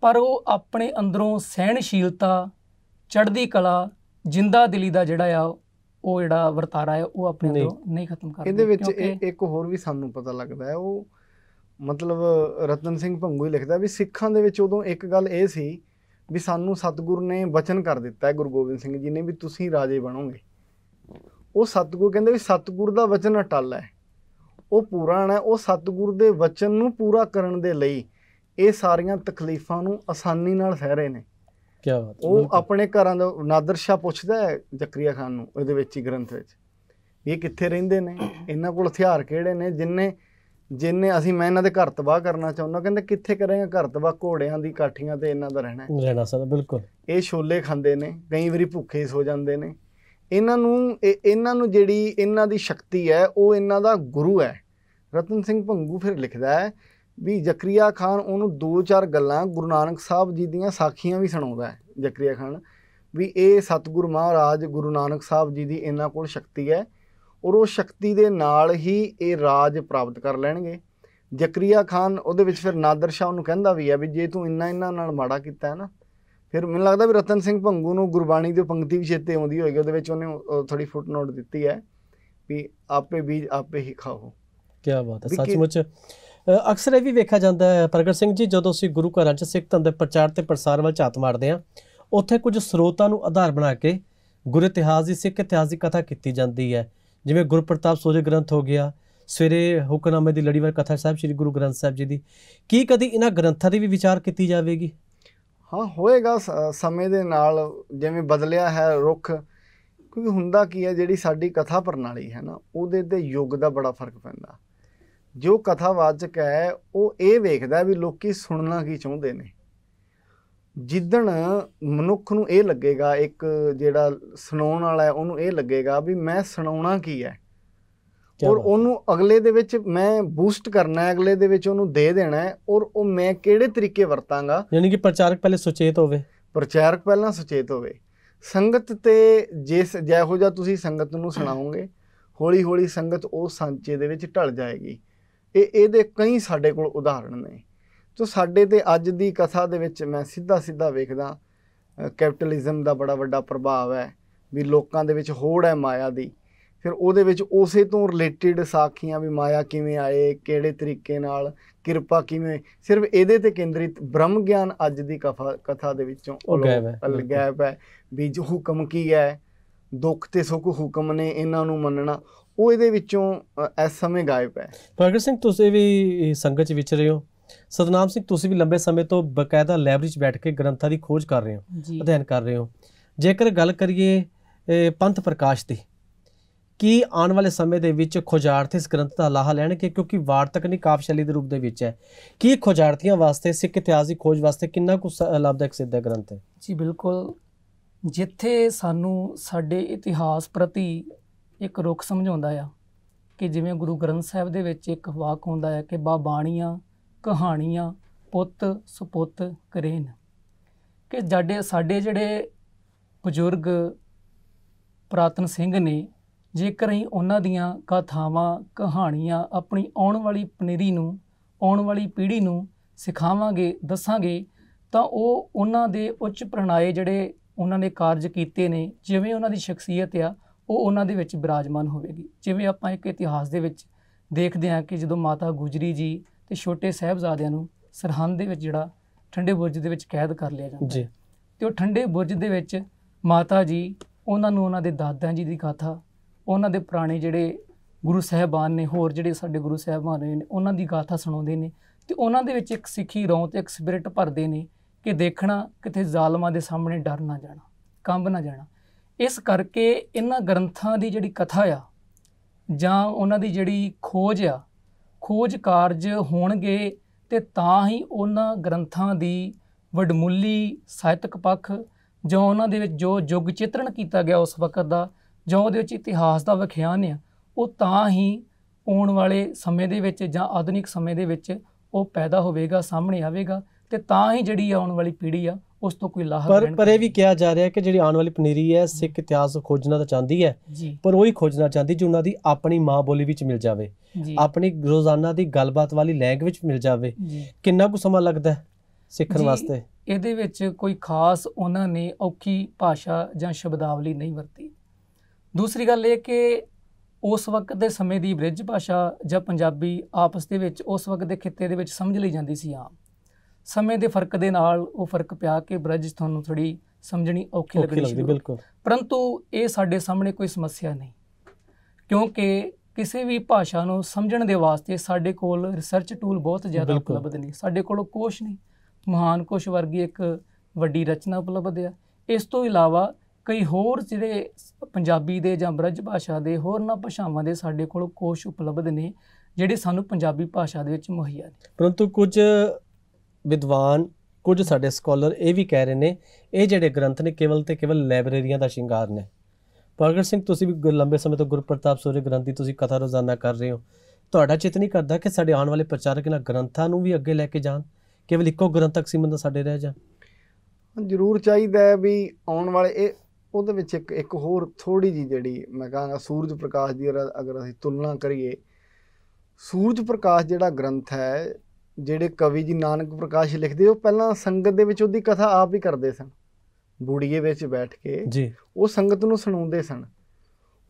ਪਰ ਉਹ ਆਪਣੇ ਅੰਦਰੋਂ ਸਹਿਣਸ਼ੀਲਤਾ ਚੜ੍ਹਦੀ ਕਲਾ ਜਿੰਦਾ ਦਿਲੀ ਦਾ ਜਿਹੜਾ ਆ ਉਹ ਜਿਹੜਾ ਵਰਤਾਰਾ ਹੈ ਉਹ ਆਪਣੇ ਅੰਦਰੋਂ ਨਹੀਂ ਖਤਮ ਕਰਦੇ ਇਹਦੇ ਵਿੱਚ ਇੱਕ ਹੋਰ ਵੀ ਸਾਨੂੰ ਪਤਾ ਲੱਗਦਾ ਹੈ ਉਹ ਮਤਲਬ ਰਤਨ ਸਿੰਘ ਭੰਗੂ ਹੀ ਲਿਖਦਾ ਵੀ ਸਿੱਖਾਂ ਦੇ ਵਿੱਚ ਉਦੋਂ ਇੱਕ ਗੱਲ ਇਹ ਸੀ ਵੀ ਸਾਨੂੰ ਸਤਿਗੁਰ ਨੇ ਵਚਨ ਕਰ ਦਿੱਤਾ ਹੈ ਗੁਰੂ ਗੋਬਿੰਦ ਸਿੰਘ ਜੀ ਨੇ ਵੀ ਤੁਸੀਂ ਰਾਜੇ ਬਣੋਗੇ ਉਹ ਸਤਿਗੁਰ ਕਹਿੰਦੇ ਵੀ ਸਤਿਗੁਰ ਦਾ ਵਚਨ ਅਟਲ ਹੈ ਉਹ ਪੂਰਾ ਹੈ ਉਹ ਸਤਿਗੁਰ ਦੇ ਵਚਨ ਨੂੰ ਪੂਰਾ ਕਰਨ ਦੇ ਲਈ ਇਹ ਸਾਰੀਆਂ ਤਕਲੀਫਾਂ ਨੂੰ ਆਸਾਨੀ ਨਾਲ ਸਹਿ ਰਹੇ ਨੇ ਕੀ ਬਾਤ ਉਹ ਆਪਣੇ ਘਰਾਂ ਦਾ ਨਾਦਰ ਸ਼ਾ ਪੁੱਛਦਾ ਹੈ ਜ਼ਕਰੀਆ ਖਾਨ ਨੂੰ ਇਹਦੇ ਵਿੱਚ ਹੀ ਗ੍ਰੰਥ ਵਿੱਚ ਇਹ ਕਿੱਥੇ ਰਹਿੰਦੇ ਨੇ ਇਹਨਾਂ ਕੋਲ ਹਥਿਆਰ ਕਿਹੜੇ ਨੇ ਜਿਨਨੇ ਜਿੰਨੇ ਅਸੀਂ ਮੈਂ ਇਹਨਾਂ ਦੇ ਘਰ ਤਬਾਹ ਕਰਨਾ ਚਾਹੁੰਦਾ ਕਹਿੰਦੇ ਕਿੱਥੇ ਕਰੇਗਾ ਘਰ ਤਬਾਹ ਘੋੜਿਆਂ ਦੀ ਕਾਠੀਆਂ ਤੇ ਇਹਨਾਂ ਦਾ ਰਹਿਣਾ ਹੈ ਰਹਿਣਾ ਸਰ ਬਿਲਕੁਲ ਇਹ ਛੋਲੇ ਖਾਂਦੇ ਨੇ ਕਈ ਵਾਰੀ ਭੁੱਖੇ ਸੋ ਜਾਂਦੇ ਨੇ ਇਹਨਾਂ ਨੂੰ ਇਹਨਾਂ ਨੂੰ ਜਿਹੜੀ ਇਹਨਾਂ ਦੀ ਸ਼ਕਤੀ ਹੈ ਉਹ ਇਹਨਾਂ ਦਾ ਗੁਰੂ ਹੈ ਰਤਨ ਸਿੰਘ ਭੰਗੂ ਫਿਰ ਲਿਖਦਾ ਹੈ ਵੀ ਜ਼ਕਰੀਆ ਖਾਨ ਉਹਨੂੰ ਦੋ ਚਾਰ ਗੱਲਾਂ ਗੁਰੂ ਨਾਨਕ ਸਾਹਿਬ ਜੀ ਦੀਆਂ ਸਾਖੀਆਂ ਵੀ ਸੁਣਾਉਂਦਾ ਹੈ ਜ਼ਕਰੀਆ ਖਾਨ ਵੀ ਇਹ ਸਤਗੁਰ ਮਹਾਰਾਜ ਗੁਰੂ ਨਾਨਕ ਸਾਹਿਬ ਜੀ ਦੀ ਇਹਨਾਂ ਕੋਲ ਸ਼ਕਤੀ ਹੈ ਔਰ ਉਹ ਸ਼ਕਤੀ ਦੇ ਨਾਲ ਹੀ ਇਹ ਰਾਜ ਪ੍ਰਾਪਤ ਕਰ ਲੈਣਗੇ ਜ਼ਕਰੀਆ ਖਾਨ ਉਹਦੇ ਵਿੱਚ ਫਿਰ ਨਾਦਰ ਸ਼ਾਹ ਨੂੰ ਕਹਿੰਦਾ ਵੀ ਆ ਵੀ ਜੇ ਤੂੰ ਇੰਨਾ ਇੰਨਾ ਨਾਲ ਮਾੜਾ ਕੀਤਾ ਹੈ ਨਾ ਫਿਰ ਮੈਨੂੰ ਲੱਗਦਾ ਵੀ ਰਤਨ ਸਿੰਘ ਭੰਗੂ ਨੂੰ ਗੁਰਬਾਣੀ ਦੀ ਪੰਕਤੀ ਵੀ ਚੇਤੇ ਆਉਂਦੀ ਹੋਏਗੀ ਉਹਦੇ ਵਿੱਚ ਉਹਨੇ ਥੋੜੀ ਫੁੱਟ ਨੋਟ ਦਿੱਤੀ ਹੈ ਵੀ ਆਪੇ ਬੀਜ ਆਪੇ ਹੀ ਖਾਓ ਕੀ ਬਾਤ ਹੈ ਸੱਚਮੁੱਚ ਅਕਸਰ ਇਹ ਵੀ ਵੇਖਿਆ ਜਾਂਦਾ ਹੈ ਪ੍ਰਗਟ ਸਿੰਘ ਜੀ ਜਦੋਂ ਅਸੀਂ ਗੁਰੂ ਘਰਾਂ 'ਚ ਸਿੱਖ ਧਰਮ ਦੇ ਪ੍ਰਚਾਰ ਤੇ ਪ੍ਰਸਾਰ ਵੱਲ ਝਾਤ ਮਾਰਦੇ ਹਾਂ ਉੱਥੇ ਕੁਝ ਸਰੋਤਾਂ ਨੂੰ ਆਧਾਰ ਬਣਾ ਕੇ ਗੁਰ ਇਤਿਹਾਸ ਦੀ ਸਿੱਖ ਇਤਿਹਾਸ ਦੀ ਕਥਾ ਕੀਤੀ ਜਾਂਦੀ ਹੈ ਜਿਵੇਂ ਗੁਰਪ੍ਰਤਾਪ ਸੋਝੇ ਗ੍ਰੰਥ ਹੋ ਗਿਆ ਸਵੇਰੇ ਹੁਕਮਨਾਮੇ ਦੀ ਲੜੀਵਾਰ ਕਥਾ ਸਾਹਿਬ ਸ੍ਰੀ ਗੁਰੂ ਗ੍ਰੰਥ ਸਾਹਿਬ ਜੀ ਦੀ ਕੀ ਕਦੀ ਇਹਨਾਂ ਗ੍ਰੰਥਾਂ ਦੀ ਵੀ ਵਿਚਾਰ ਕੀਤੀ ਜਾਵੇਗੀ ਹਾਂ ਹੋਏਗਾ ਸਮੇਂ ਦੇ ਨਾਲ ਜਿਵੇਂ ਬਦਲਿਆ ਹੈ ਰੁੱਖ ਕਿਉਂਕਿ ਹੁੰਦਾ ਕੀ ਹੈ ਜਿਹੜੀ ਸਾਡੀ ਕਥਾ ਪ੍ਰਣਾਲੀ ਹੈ ਨਾ ਉਹਦੇ ਤੇ ਯੁੱਗ ਦਾ ਬੜਾ ਫਰਕ ਪੈਂਦਾ ਜੋ ਕਥਾਵਾਚਕ ਹੈ ਉਹ ਇਹ ਵੇਖਦਾ ਵੀ ਲੋਕੀ ਸੁਣਨਾ ਕੀ ਚਾਹੁੰਦੇ ਨੇ ਜਿੱਦਣ ਮਨੁੱਖ ਨੂੰ ਇਹ ਲੱਗੇਗਾ ਇੱਕ ਜਿਹੜਾ ਸੁਣਾਉਣ ਵਾਲਾ ਹੈ ਉਹਨੂੰ ਇਹ ਲੱਗੇਗਾ ਵੀ ਮੈਂ ਸੁਣਾਉਣਾ ਕੀ ਹੈ ਔਰ ਉਹਨੂੰ ਅਗਲੇ ਦੇ ਵਿੱਚ ਮੈਂ ਬੂਸਟ ਕਰਨਾ ਹੈ ਅਗਲੇ ਦੇ ਵਿੱਚ ਉਹਨੂੰ ਦੇ ਦੇਣਾ ਹੈ ਔਰ ਉਹ ਮੈਂ ਕਿਹੜੇ ਤਰੀਕੇ ਵਰਤਾਂਗਾ ਯਾਨੀ ਕਿ ਪ੍ਰਚਾਰਕ ਪਹਿਲੇ ਸੁਚੇਤ ਹੋਵੇ ਪ੍ਰਚਾਰਕ ਪਹਿਲਾਂ ਸੁਚੇਤ ਹੋਵੇ ਸੰਗਤ ਤੇ ਜਿਸ ਜਿਹੋ ਜਿਹਾ ਤੁਸੀਂ ਸੰਗਤ ਨੂੰ ਸੁਣਾਉਂਗੇ ਹੌਲੀ ਹੌਲੀ ਸੰਗਤ ਉਹ ਸਾਂਚੇ ਦੇ ਵਿੱਚ ਢਲ ਜਾਏਗੀ ਇਹ ਇਹਦੇ ਕਈ ਸਾਡੇ ਕੋਲ ਉਦਾਹਰਣ ਨੇ ਸੋ ਸਾਡੇ ਤੇ ਅੱਜ ਦੀ ਕਥਾ ਦੇ ਵਿੱਚ ਮੈਂ ਸਿੱਧਾ ਸਿੱਧਾ ਵੇਖਦਾ ਕੈਪੀਟਲਿਜ਼ਮ ਦਾ ਬੜਾ ਵੱਡਾ ਪ੍ਰਭਾਵ ਹੈ ਵੀ ਲੋਕਾਂ ਦੇ ਵਿੱਚ ਹੋੜ ਹੈ ਮਾਇਆ ਦੀ ਫਿਰ ਉਹਦੇ ਵਿੱਚ ਉਸੇ ਤੋਂ ਰਿਲੇਟਡ ਸਾਖੀਆਂ ਵੀ ਮਾਇਆ ਕਿਵੇਂ ਆਏ ਕਿਹੜੇ ਤਰੀਕੇ ਨਾਲ ਕਿਰਪਾ ਕਿਵੇਂ ਸਿਰਫ ਇਹਦੇ ਤੇ ਕੇਂਦਰਿਤ ਬ੍ਰਹਮ ਗਿਆਨ ਅੱਜ ਦੀ ਕਥਾ ਦੇ ਵਿੱਚੋਂ ਗੈਪ ਹੈ ਵੀ ਜੋ ਹੁਕਮ ਕੀ ਹੈ ਦੁੱਖ ਤੇ ਸੁੱਖ ਹੁਕਮ ਨੇ ਇਹਨਾਂ ਨੂੰ ਮੰਨਣਾ ਉਹ ਇਹਦੇ ਵਿੱਚੋਂ ਇਸ ਸਮੇਂ ਗਾਇਬ ਹੈ ਪ੍ਰਗਟ ਸਿੰਘ ਤੁਸੀਂ ਵੀ ਸੰਗਤ ਵਿੱਚ ਰਹੇ ਹੋ ਸਤਨਾਮ ਸਿੰਘ ਤੁਸੀਂ ਵੀ ਲੰਬੇ ਸਮੇਂ ਤੋਂ ਬਕਾਇਦਾ ਲਾਇਬ੍ਰੇਰੀ 'ਚ ਬੈਠ ਕੇ ਗ੍ਰੰਥਾਂ ਦੀ ਖੋਜ ਕਰ ਰਹੇ ਹੋ ਅਧਿਐਨ ਕਰ ਰਹੇ ਹੋ ਜੇਕਰ ਗੱਲ ਕਰੀਏ ਪੰਥ ਪ੍ਰਕਾਸ਼ ਦੀ ਕੀ ਆਉਣ ਵਾਲੇ ਸਮੇਂ ਦੇ ਵਿੱਚ ਖੋਜਾਰਥ ਇਸ ਗ੍ਰੰਥ ਦਾ ਲਾਹਾ ਲੈਣਗੇ ਕਿਉਂਕਿ ਵਾਰਤਕਨੀ ਕਾਵਸ਼ੈਲੀ ਦੇ ਰੂਪ ਦੇ ਵਿੱਚ ਹੈ ਕੀ ਖੋਜਾਰਥੀਆਂ ਵਾਸਤੇ ਸਿੱਖ ਇਤਿਹਾਸ ਦੀ ਖੋਜ ਵਾਸਤੇ ਕਿੰਨਾ ਕੁ ਲਾਭਦਾਇਕ ਸਿੱਧ ਗ੍ਰੰਥ ਹੈ ਜੀ ਬਿਲਕੁਲ ਜਿੱਥੇ ਸਾਨੂੰ ਸਾਡੇ ਇਤਿਹਾਸ ਪ੍ਰਤੀ ਇੱਕ ਰੁਖ ਸਮਝਾਉਂਦਾ ਆ ਕਿ ਜਿਵੇਂ ਗੁਰੂ ਗ੍ਰੰਥ ਸਾਹਿਬ ਦੇ ਵਿੱਚ ਇੱਕ ਵਾਕ ਹੁੰਦਾ ਹੈ ਕਿ ਬਾ ਬਾਣੀਆਂ ਕਹਾਣੀਆਂ ਪੁੱਤ ਸੁਪੁੱਤ ਕਰੇਨ ਕਿ ਜਾਡੇ ਸਾਡੇ ਜਿਹੜੇ ਬਜ਼ੁਰਗ ਪ੍ਰਾਤਨ ਸਿੰਘ ਨੇ ਜੇਕਰ ਅਸੀਂ ਉਹਨਾਂ ਦੀਆਂ ਕਥਾਵਾਂ ਕਹਾਣੀਆਂ ਆਪਣੀ ਆਉਣ ਵਾਲੀ ਪਨੀਰੀ ਨੂੰ ਆਉਣ ਵਾਲੀ ਪੀੜ੍ਹੀ ਨੂੰ ਸਿਖਾਵਾਂਗੇ ਦੱਸਾਂਗੇ ਤਾਂ ਉਹ ਉਹਨਾਂ ਦੇ ਉੱਚ ਪ੍ਰਣਾਏ ਜਿਹੜੇ ਉਹਨਾਂ ਨੇ ਕਾਰਜ ਕੀਤੇ ਨੇ ਜਿਵੇਂ ਉਹਨਾਂ ਦੀ ਸ਼ਖਸੀਅਤ ਆ ਉਹ ਉਹਨਾਂ ਦੇ ਵਿੱਚ ਬਿਰਾਜਮਾਨ ਹੋਵੇਗੀ ਜਿਵੇਂ ਆਪਾਂ ਇੱਕ ਇਤਿਹਾਸ ਦੇ ਵਿੱਚ ਦੇਖਦੇ ਹਾਂ ਕਿ ਜਦੋਂ ਮਾਤਾ ਗੁਜਰੀ ਜੀ ਕਿ ਛੋਟੇ ਸਹਿਬਜ਼ਾਦਿਆਂ ਨੂੰ ਸਰਹੰਦ ਦੇ ਵਿੱਚ ਜਿਹੜਾ ਠੰਡੇ ਬੁਰਜ ਦੇ ਵਿੱਚ ਕੈਦ ਕਰ ਲਿਆ ਜਾਂਦਾ ਜੀ ਤੇ ਉਹ ਠੰਡੇ ਬੁਰਜ ਦੇ ਵਿੱਚ ਮਾਤਾ ਜੀ ਉਹਨਾਂ ਨੂੰ ਉਹਨਾਂ ਦੇ ਦਾਦਾ ਜੀ ਦੀ ਗਾਥਾ ਉਹਨਾਂ ਦੇ ਪੁਰਾਣੇ ਜਿਹੜੇ ਗੁਰੂ ਸਹਿਬਾਨ ਨੇ ਹੋਰ ਜਿਹੜੇ ਸਾਡੇ ਗੁਰੂ ਸਹਿਬਾਨ ਨੇ ਉਹਨਾਂ ਦੀ ਗਾਥਾ ਸੁਣਾਉਂਦੇ ਨੇ ਤੇ ਉਹਨਾਂ ਦੇ ਵਿੱਚ ਇੱਕ ਸਿੱਖੀ ਰੌਂ ਤੇ ਇੱਕ ਸਪਿਰਿਟ ਭਰਦੇ ਨੇ ਕਿ ਦੇਖਣਾ ਕਿਤੇ ਜ਼ਾਲਮਾਂ ਦੇ ਸਾਹਮਣੇ ਡਰ ਨਾ ਜਾਣਾ ਕੰਬ ਨਾ ਜਾਣਾ ਇਸ ਕਰਕੇ ਇਹਨਾਂ ਗ੍ਰੰਥਾਂ ਦੀ ਜਿਹੜੀ ਕਥਾ ਆ ਜਾਂ ਉਹਨਾਂ ਦੀ ਜਿਹੜੀ ਖੋਜ ਆ ਖੋਜ ਕਾਰਜ ਹੋਣਗੇ ਤੇ ਤਾਂ ਹੀ ਉਹਨਾਂ ਗ੍ਰੰਥਾਂ ਦੀ ਵਡਮੁੱਲੀ ਸਾਹਿਤਕ ਪੱਖ ਜੋ ਉਹਨਾਂ ਦੇ ਵਿੱਚ ਜੋ ਯੁੱਗ ਚਿੱਤਰਣ ਕੀਤਾ ਗਿਆ ਉਸ ਵਕਤ ਦਾ ਜੋ ਉਹਦੇ ਵਿੱਚ ਇਤਿਹਾਸ ਦਾ ਵਿਖਿਆਨ ਆ ਉਹ ਤਾਂ ਹੀ ਆਉਣ ਵਾਲੇ ਸਮੇਂ ਦੇ ਵਿੱਚ ਜਾਂ ਆਧੁਨਿਕ ਸਮੇਂ ਦੇ ਵਿੱਚ ਉਹ ਪੈਦਾ ਹੋਵੇਗਾ ਸਾਹਮਣੇ ਆਵੇਗਾ ਤੇ ਤਾਂ ਹੀ ਜਿਹੜੀ ਆਉਣ ਵਾਲੀ ਪੀੜ੍ਹੀ ਆ ਉਸ ਤੋਂ ਕੋਈ ਲਾਹਾ ਪਰ ਪਰ ਇਹ ਵੀ ਕਿਹਾ ਜਾ ਰਿਹਾ ਹੈ ਕਿ ਜਿਹੜੀ ਆਉਣ ਵਾਲੀ ਪਨੀਰੀ ਹੈ ਸਿੱਖ ਇਤਿਹਾਸ ਖੋਜਣਾ ਤਾਂ ਚਾਹੁੰਦੀ ਹੈ ਪਰ ਉਹ ਹੀ ਖੋਜਣਾ ਚਾਹੁੰਦੀ ਜੋ ਉਹਨਾਂ ਦੀ ਆਪਣੀ ਮਾਂ ਬੋਲੀ ਵਿੱਚ ਮਿਲ ਜਾਵੇ ਆਪਣੀ ਰੋਜ਼ਾਨਾ ਦੀ ਗੱਲਬਾਤ ਵਾਲੀ ਲੈਂਗੁਏਜ ਮਿਲ ਜਾਵੇ ਕਿੰਨਾ ਕੁ ਸਮਾਂ ਲੱਗਦਾ ਸਿੱਖਣ ਵਾਸਤੇ ਇਹਦੇ ਵਿੱਚ ਕੋਈ ਖਾਸ ਉਹਨਾਂ ਨੇ ਔਖੀ ਭਾਸ਼ਾ ਜਾਂ ਸ਼ਬਦਾਵਲੀ ਨਹੀਂ ਵਰਤੀ ਦੂਸਰੀ ਗੱਲ ਇਹ ਕਿ ਉਸ ਵਕਤ ਦੇ ਸਮੇਂ ਦੀ ਬ੍ਰਿਜ ਭਾਸ਼ਾ ਜਾਂ ਪੰਜਾਬੀ ਆਪਸ ਦੇ ਵਿੱਚ ਉਸ ਵਕਤ ਦੇ ਖਿੱਤੇ ਦੇ ਵਿੱਚ ਸਮਝ ਲਈ ਜਾਂਦੀ ਸੀ ਆਮ ਸਮੇਂ ਦੇ ਫਰਕ ਦੇ ਨਾਲ ਉਹ ਫਰਕ ਪਿਆ ਕੇ ਬ੍ਰਜ ਤੁਹਾਨੂੰ ਥੋੜੀ ਸਮਝਣੀ ਔਖੀ ਲੱਗਣੀ ਸ਼ੁਰੂ ਬਿਲਕੁਲ ਪਰੰਤੂ ਇਹ ਸਾਡੇ ਸਾਹਮਣੇ ਕੋਈ ਸਮੱਸਿਆ ਨਹੀਂ ਕਿਉਂਕਿ ਕਿਸੇ ਵੀ ਭਾਸ਼ਾ ਨੂੰ ਸਮਝਣ ਦੇ ਵਾਸਤੇ ਸਾਡੇ ਕੋਲ ਰਿਸਰਚ ਟੂਲ ਬਹੁਤ ਜ਼ਿਆਦਾ ਉਪਲਬਧ ਨੇ ਸਾਡੇ ਕੋਲ ਕੋਸ਼ ਨਹੀਂ ਮਹਾਨ ਕੋਸ਼ ਵਰਗੀ ਇੱਕ ਵੱਡੀ ਰਚਨਾ ਉਪਲਬਧ ਹੈ ਇਸ ਤੋਂ ਇਲਾਵਾ ਕਈ ਹੋਰ ਜਿਹੜੇ ਪੰਜਾਬੀ ਦੇ ਜਾਂ ਬ੍ਰਜ ਭਾਸ਼ਾ ਦੇ ਹੋਰ ਨਾ ਭਾਸ਼ਾਵਾਂ ਦੇ ਸਾਡੇ ਕੋਲ ਕੋਸ਼ ਉਪਲਬਧ ਨੇ ਜਿਹੜੇ ਸਾਨੂੰ ਪੰਜਾਬੀ ਭਾਸ਼ਾ ਦੇ ਵਿੱਚ ਮੁਹੱਈਆ ਨੇ ਪਰੰਤੂ ਕੁਝ ਵਿਦਵਾਨ ਕੁਝ ਸਾਡੇ ਸਕਾਲਰ ਇਹ ਵੀ ਕਹਿ ਰਹੇ ਨੇ ਇਹ ਜਿਹੜੇ ਗ੍ਰੰਥ ਨੇ ਕੇਵਲ ਤੇ ਕੇਵਲ ਲਾਇਬ੍ਰੇਰੀਆਂ ਦਾ ਸ਼ਿੰਗਾਰ ਨੇ ਪ੍ਰਗਟ ਸਿੰਘ ਤੁਸੀਂ ਵੀ ਲੰਬੇ ਸਮੇਂ ਤੋਂ ਗੁਰਪ੍ਰਤਾਪ ਸੂਰਜ ਗ੍ਰੰਥ ਦੀ ਤੁਸੀਂ ਕਥਾ ਰੋਜ਼ਾਨਾ ਕਰ ਰਹੇ ਹੋ ਤੁਹਾਡਾ ਚਿਤ ਨਹੀਂ ਕਰਦਾ ਕਿ ਸਾਡੇ ਆਉਣ ਵਾਲੇ ਪ੍ਰਚਾਰਕ ਇਹਨਾਂ ਗ੍ਰੰਥਾਂ ਨੂੰ ਵੀ ਅੱਗੇ ਲੈ ਕੇ ਜਾਣ ਕੇਵਲ ਇੱਕੋ ਗ੍ਰੰਥ ਤੱਕ ਸੀਮਤ ਸਾਡੇ ਰਹਿ ਜਾ ਜ਼ਰੂਰ ਚਾਹੀਦਾ ਹੈ ਵੀ ਆਉਣ ਵਾਲੇ ਇਹ ਉਹਦੇ ਵਿੱਚ ਇੱਕ ਇੱਕ ਹੋਰ ਥੋੜੀ ਜੀ ਜਿਹੜੀ ਮੈਂ ਕਹਾਂਗਾ ਸੂਰਜ ਪ੍ਰਕਾਸ਼ ਦੀ ਅਗਰ ਅਸੀਂ ਤੁਲਨਾ ਕਰੀਏ ਸੂਰਜ ਪ੍ਰਕਾਸ਼ ਜਿਹੜਾ ਗ੍ਰੰਥ ਹੈ ਜਿਹੜੇ ਕਵੀ ਜੀ ਨਾਨਕ ਪ੍ਰਕਾਸ਼ ਲਿਖਦੇ ਉਹ ਪਹਿਲਾਂ ਸੰਗਤ ਦੇ ਵਿੱਚ ਉਹਦੀ ਕਥਾ ਆਪ ਹੀ ਕਰਦੇ ਸਨ ਬੂੜੀਏ ਵਿੱਚ ਬੈਠ ਕੇ ਜੀ ਉਹ ਸੰਗਤ ਨੂੰ ਸੁਣਾਉਂਦੇ ਸਨ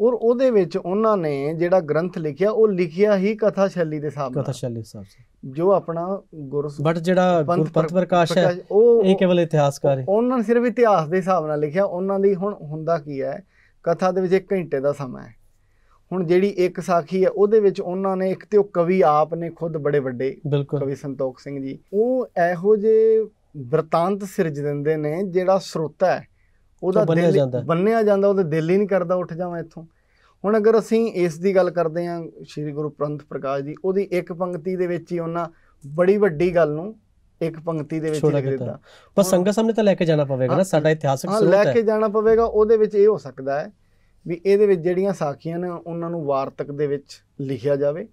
ਔਰ ਉਹਦੇ ਵਿੱਚ ਉਹਨਾਂ ਨੇ ਜਿਹੜਾ ਗ੍ਰੰਥ ਲਿਖਿਆ ਉਹ ਲਿਖਿਆ ਹੀ ਕਥਾ ਸ਼ੈਲੀ ਦੇ ਹਿਸਾਬ ਨਾਲ ਕਥਾ ਸ਼ੈਲੀ ਦੇ ਹਿਸਾਬ ਨਾਲ ਜੋ ਆਪਣਾ ਗੁਰੂ ਬਟ ਜਿਹੜਾ ਗੁਰਪੰਥ ਪ੍ਰਕਾਸ਼ ਹੈ ਉਹ ਇਹ ਕੇਵਲ ਇਤਿਹਾਸਕਾਰ ਹੈ ਉਹਨਾਂ ਨੇ ਸਿਰਫ ਇਤਿਹਾਸ ਦੇ ਹਿਸਾਬ ਨਾਲ ਲਿਖਿਆ ਉਹਨਾਂ ਦੀ ਹੁਣ ਹੁੰਦਾ ਕੀ ਹੈ ਕਥਾ ਦੇ ਵਿੱਚ 1 ਘੰਟੇ ਦਾ ਸਮਾਂ ਹੈ ਹੁਣ ਜਿਹੜੀ ਇੱਕ ਸਾਖੀ ਹੈ ਉਹਦੇ ਵਿੱਚ ਉਹਨਾਂ ਨੇ ਇੱਕ ਤੇ ਉਹ ਕਵੀ ਆਪ ਨੇ ਖੁਦ ਬੜੇ ਵੱਡੇ ਕਵੀ ਸੰਤੋਖ ਸਿੰਘ ਜੀ ਉਹ ਇਹੋ ਜੇ ਵਰਤਾਂਤ ਸਿਰਜ ਦਿੰਦੇ ਨੇ ਜਿਹੜਾ ਸਰੋਤਾ ਹੈ ਉਹਦਾ ਦਿਲ ਬੰਨਿਆ ਜਾਂਦਾ ਉਹਦੇ ਦਿਲ ਹੀ ਨਹੀਂ ਕਰਦਾ ਉੱਠ ਜਾਵਾਂ ਇੱਥੋਂ ਹੁਣ ਅਗਰ ਅਸੀਂ ਇਸ ਦੀ ਗੱਲ ਕਰਦੇ ਹਾਂ ਸ੍ਰੀ ਗੁਰੂ ਪ੍ਰੰਥ ਪ੍ਰਕਾਸ਼ ਦੀ ਉਹਦੀ ਇੱਕ ਪੰਕਤੀ ਦੇ ਵਿੱਚ ਹੀ ਉਹਨਾਂ ਬੜੀ ਵੱਡੀ ਗੱਲ ਨੂੰ ਇੱਕ ਪੰਕਤੀ ਦੇ ਵਿੱਚ ਲਿਖ ਦਿੱਤਾ ਪਰ ਸੰਗਤ ਸਾਹਮਣੇ ਤਾਂ ਲੈ ਕੇ ਜਾਣਾ ਪਵੇਗਾ ਨਾ ਸਾਡਾ ਇਤਿਹਾਸਕ ਸਰੋਤ ਹੈ ਲੈ ਕੇ ਜਾਣਾ ਪਵੇਗਾ ਉਹਦੇ ਵਿੱਚ ਇਹ ਹੋ ਸਕਦਾ ਹੈ ਵੀ ਇਹਦੇ ਵਿੱਚ ਜਿਹੜੀਆਂ ਸਾਖੀਆਂ ਨੇ ਉਹਨਾਂ ਨੂੰ ਵਾਰਤਕ ਦੇ ਵਿੱਚ ਲਿਖਿਆ ਜਾਵੇ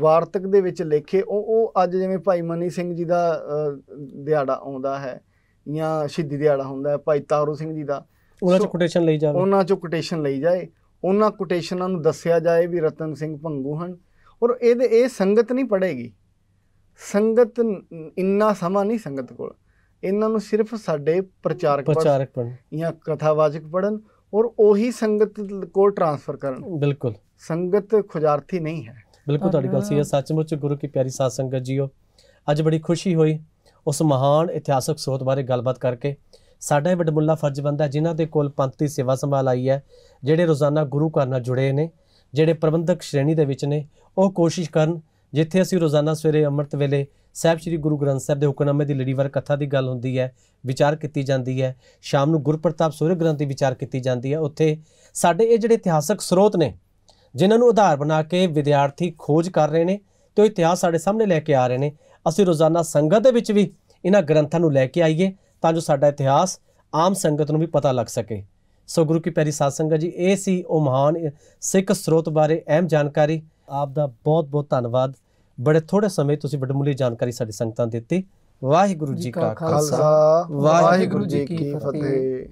ਵਾਰਤਕ ਦੇ ਵਿੱਚ ਲਿਖੇ ਉਹ ਉਹ ਅੱਜ ਜਿਵੇਂ ਭਾਈ ਮਨੀ ਸਿੰਘ ਜੀ ਦਾ ਦਿਹਾੜਾ ਆਉਂਦਾ ਹੈ ਜਾਂ ਸ਼ਹੀਦੀ ਦਿਹਾੜਾ ਹੁੰਦਾ ਹੈ ਭਾਈ ਤਾਰੂ ਸਿੰਘ ਜੀ ਦਾ ਉਹਨਾਂ ਚ ਕੋਟੇਸ਼ਨ ਲਈ ਜਾਵੇ ਉਹਨਾਂ ਚ ਕੋਟੇਸ਼ਨ ਲਈ ਜਾਏ ਉਹਨਾਂ ਕੋਟੇਸ਼ਨਾਂ ਨੂੰ ਦੱਸਿਆ ਜਾਏ ਵੀ ਰਤਨ ਸਿੰਘ ਭੰਗੂ ਹਨ ਔਰ ਇਹਦੇ ਇਹ ਸੰਗਤ ਨਹੀਂ ਪੜੇਗੀ ਸੰਗਤ ਇੰਨਾ ਸਮਾਂ ਨਹੀਂ ਸੰਗਤ ਕੋਲ ਇਹਨਾਂ ਨੂੰ ਸਿਰਫ ਸਾਡੇ ਪ੍ਰਚਾਰਕ ਪੜਨ ਜਾਂ ਕਥਾਵਾਚਕ ਪੜਨ ਔਰ ਉਹੀ ਸੰਗਤ ਕੋਲ ਟ੍ਰਾਂਸਫਰ ਕਰਨ ਬਿਲਕੁਲ ਸੰਗਤ ਖੁਜਾਰਥੀ ਨਹੀਂ ਹੈ ਬਿਲਕੁਲ ਤੁਹਾਡੀ ਗੱਲ ਸਹੀ ਹੈ ਸੱਚਮੁੱਚ ਗੁਰੂ ਕੀ ਪਿਆਰੀ ਸਾਧ ਸੰਗਤ ਜੀਓ ਅੱਜ ਬੜੀ ਖੁਸ਼ੀ ਹੋਈ ਉਸ ਮਹਾਨ ਇਤਿਹਾਸਕ ਸੋਧ ਬਾਰੇ ਗੱਲਬਾਤ ਕਰਕੇ ਸਾਡਾ ਇਹ ਵਡਮੁੱਲਾ ਫਰਜ਼ ਬੰਦਾ ਜਿਨ੍ਹਾਂ ਦੇ ਕੋਲ ਪੰਥੀ ਸੇਵਾ ਸੰਭਾਲ ਆਈ ਹੈ ਜਿਹੜੇ ਰੋਜ਼ਾਨਾ ਗੁਰੂ ਘਰ ਨਾਲ ਜੁੜੇ ਨੇ ਜਿਹੜੇ ਪ੍ਰਬੰਧਕ ਸ਼੍ਰੇਣੀ ਦੇ ਵਿੱਚ ਨੇ ਉਹ ਕੋਸ਼ਿਸ਼ ਕਰਨ ਜਿੱਥੇ ਅਸੀਂ ਰੋਜ਼ਾਨਾ ਸਵੇਰੇ ਅੰਮ੍ਰਿਤ ਵੇਲੇ ਸਾਹਿਬ ਸ੍ਰੀ ਗੁਰੂ ਗ੍ਰੰਥ ਸਾਹਿਬ ਦੇ ਹੁਕਮਨਾਮੇ ਦੀ ਲੜੀਵਾਰ ਕਥਾ ਦੀ ਗੱਲ ਹੁੰਦੀ ਹੈ ਵਿਚਾਰ ਕੀਤੀ ਜਾਂਦੀ ਹੈ ਸ਼ਾਮ ਨੂੰ ਗੁਰਪ੍ਰਤਾਪ ਸੂਰਜ ਗ੍ਰੰਥ ਦੀ ਵਿਚਾਰ ਕੀਤੀ ਜਾਂਦੀ ਹੈ ਉੱਥੇ ਸਾਡੇ ਇਹ ਜਿਹੜੇ ਇਤਿਹਾਸਕ ਸਰੋਤ ਨੇ ਜਿਨ੍ਹਾਂ ਨੂੰ ਆਧਾਰ ਬਣਾ ਕੇ ਵਿਦਿਆਰਥੀ ਖੋਜ ਕਰ ਰਹੇ ਨੇ ਤੇ ਇਤਿਹਾਸ ਸਾਡੇ ਸਾਹਮਣੇ ਲੈ ਕੇ ਆ ਰਹੇ ਨੇ ਅਸੀਂ ਰੋਜ਼ਾਨਾ ਸੰਗਤ ਦੇ ਵਿੱਚ ਵੀ ਇਹਨਾਂ ਗ੍ਰੰਥਾਂ ਨੂੰ ਲੈ ਕੇ ਆਈਏ ਤਾਂ ਜੋ ਸਾਡਾ ਇਤਿਹਾਸ ਆਮ ਸੰਗਤ ਨੂੰ ਵੀ ਪਤਾ ਲੱਗ ਸਕੇ ਸੋ ਗੁਰੂ ਕੀ ਪਿਆਰੀ ਸਾਧ ਸੰਗਤ ਜੀ ਇਹ ਸੀ ਉਹ ਮਹਾਨ ਸਿੱਖ ਸਰੋਤ ਬਾਰੇ ਅਹਿਮ ਜਾਣਕਾਰੀ ਆਪ ਦਾ ਬਹੁਤ ਬਹੁਤ ਧੰਨਵਾਦ ਬੜੇ ਥੋੜੇ ਸਮੇਂ ਤੁਸੀਂ ਮੁੱਲੀ ਜਾਣਕਾਰੀ ਸਾਡੀ ਸੰਗਤਾਂ ਦਿੱਤੀ ਵਾਹਿਗੁਰੂ ਜੀ ਕਾ ਖਾਲਸਾ ਵਾਹਿਗੁਰੂ ਜੀ ਕੀ ਫਤਿਹ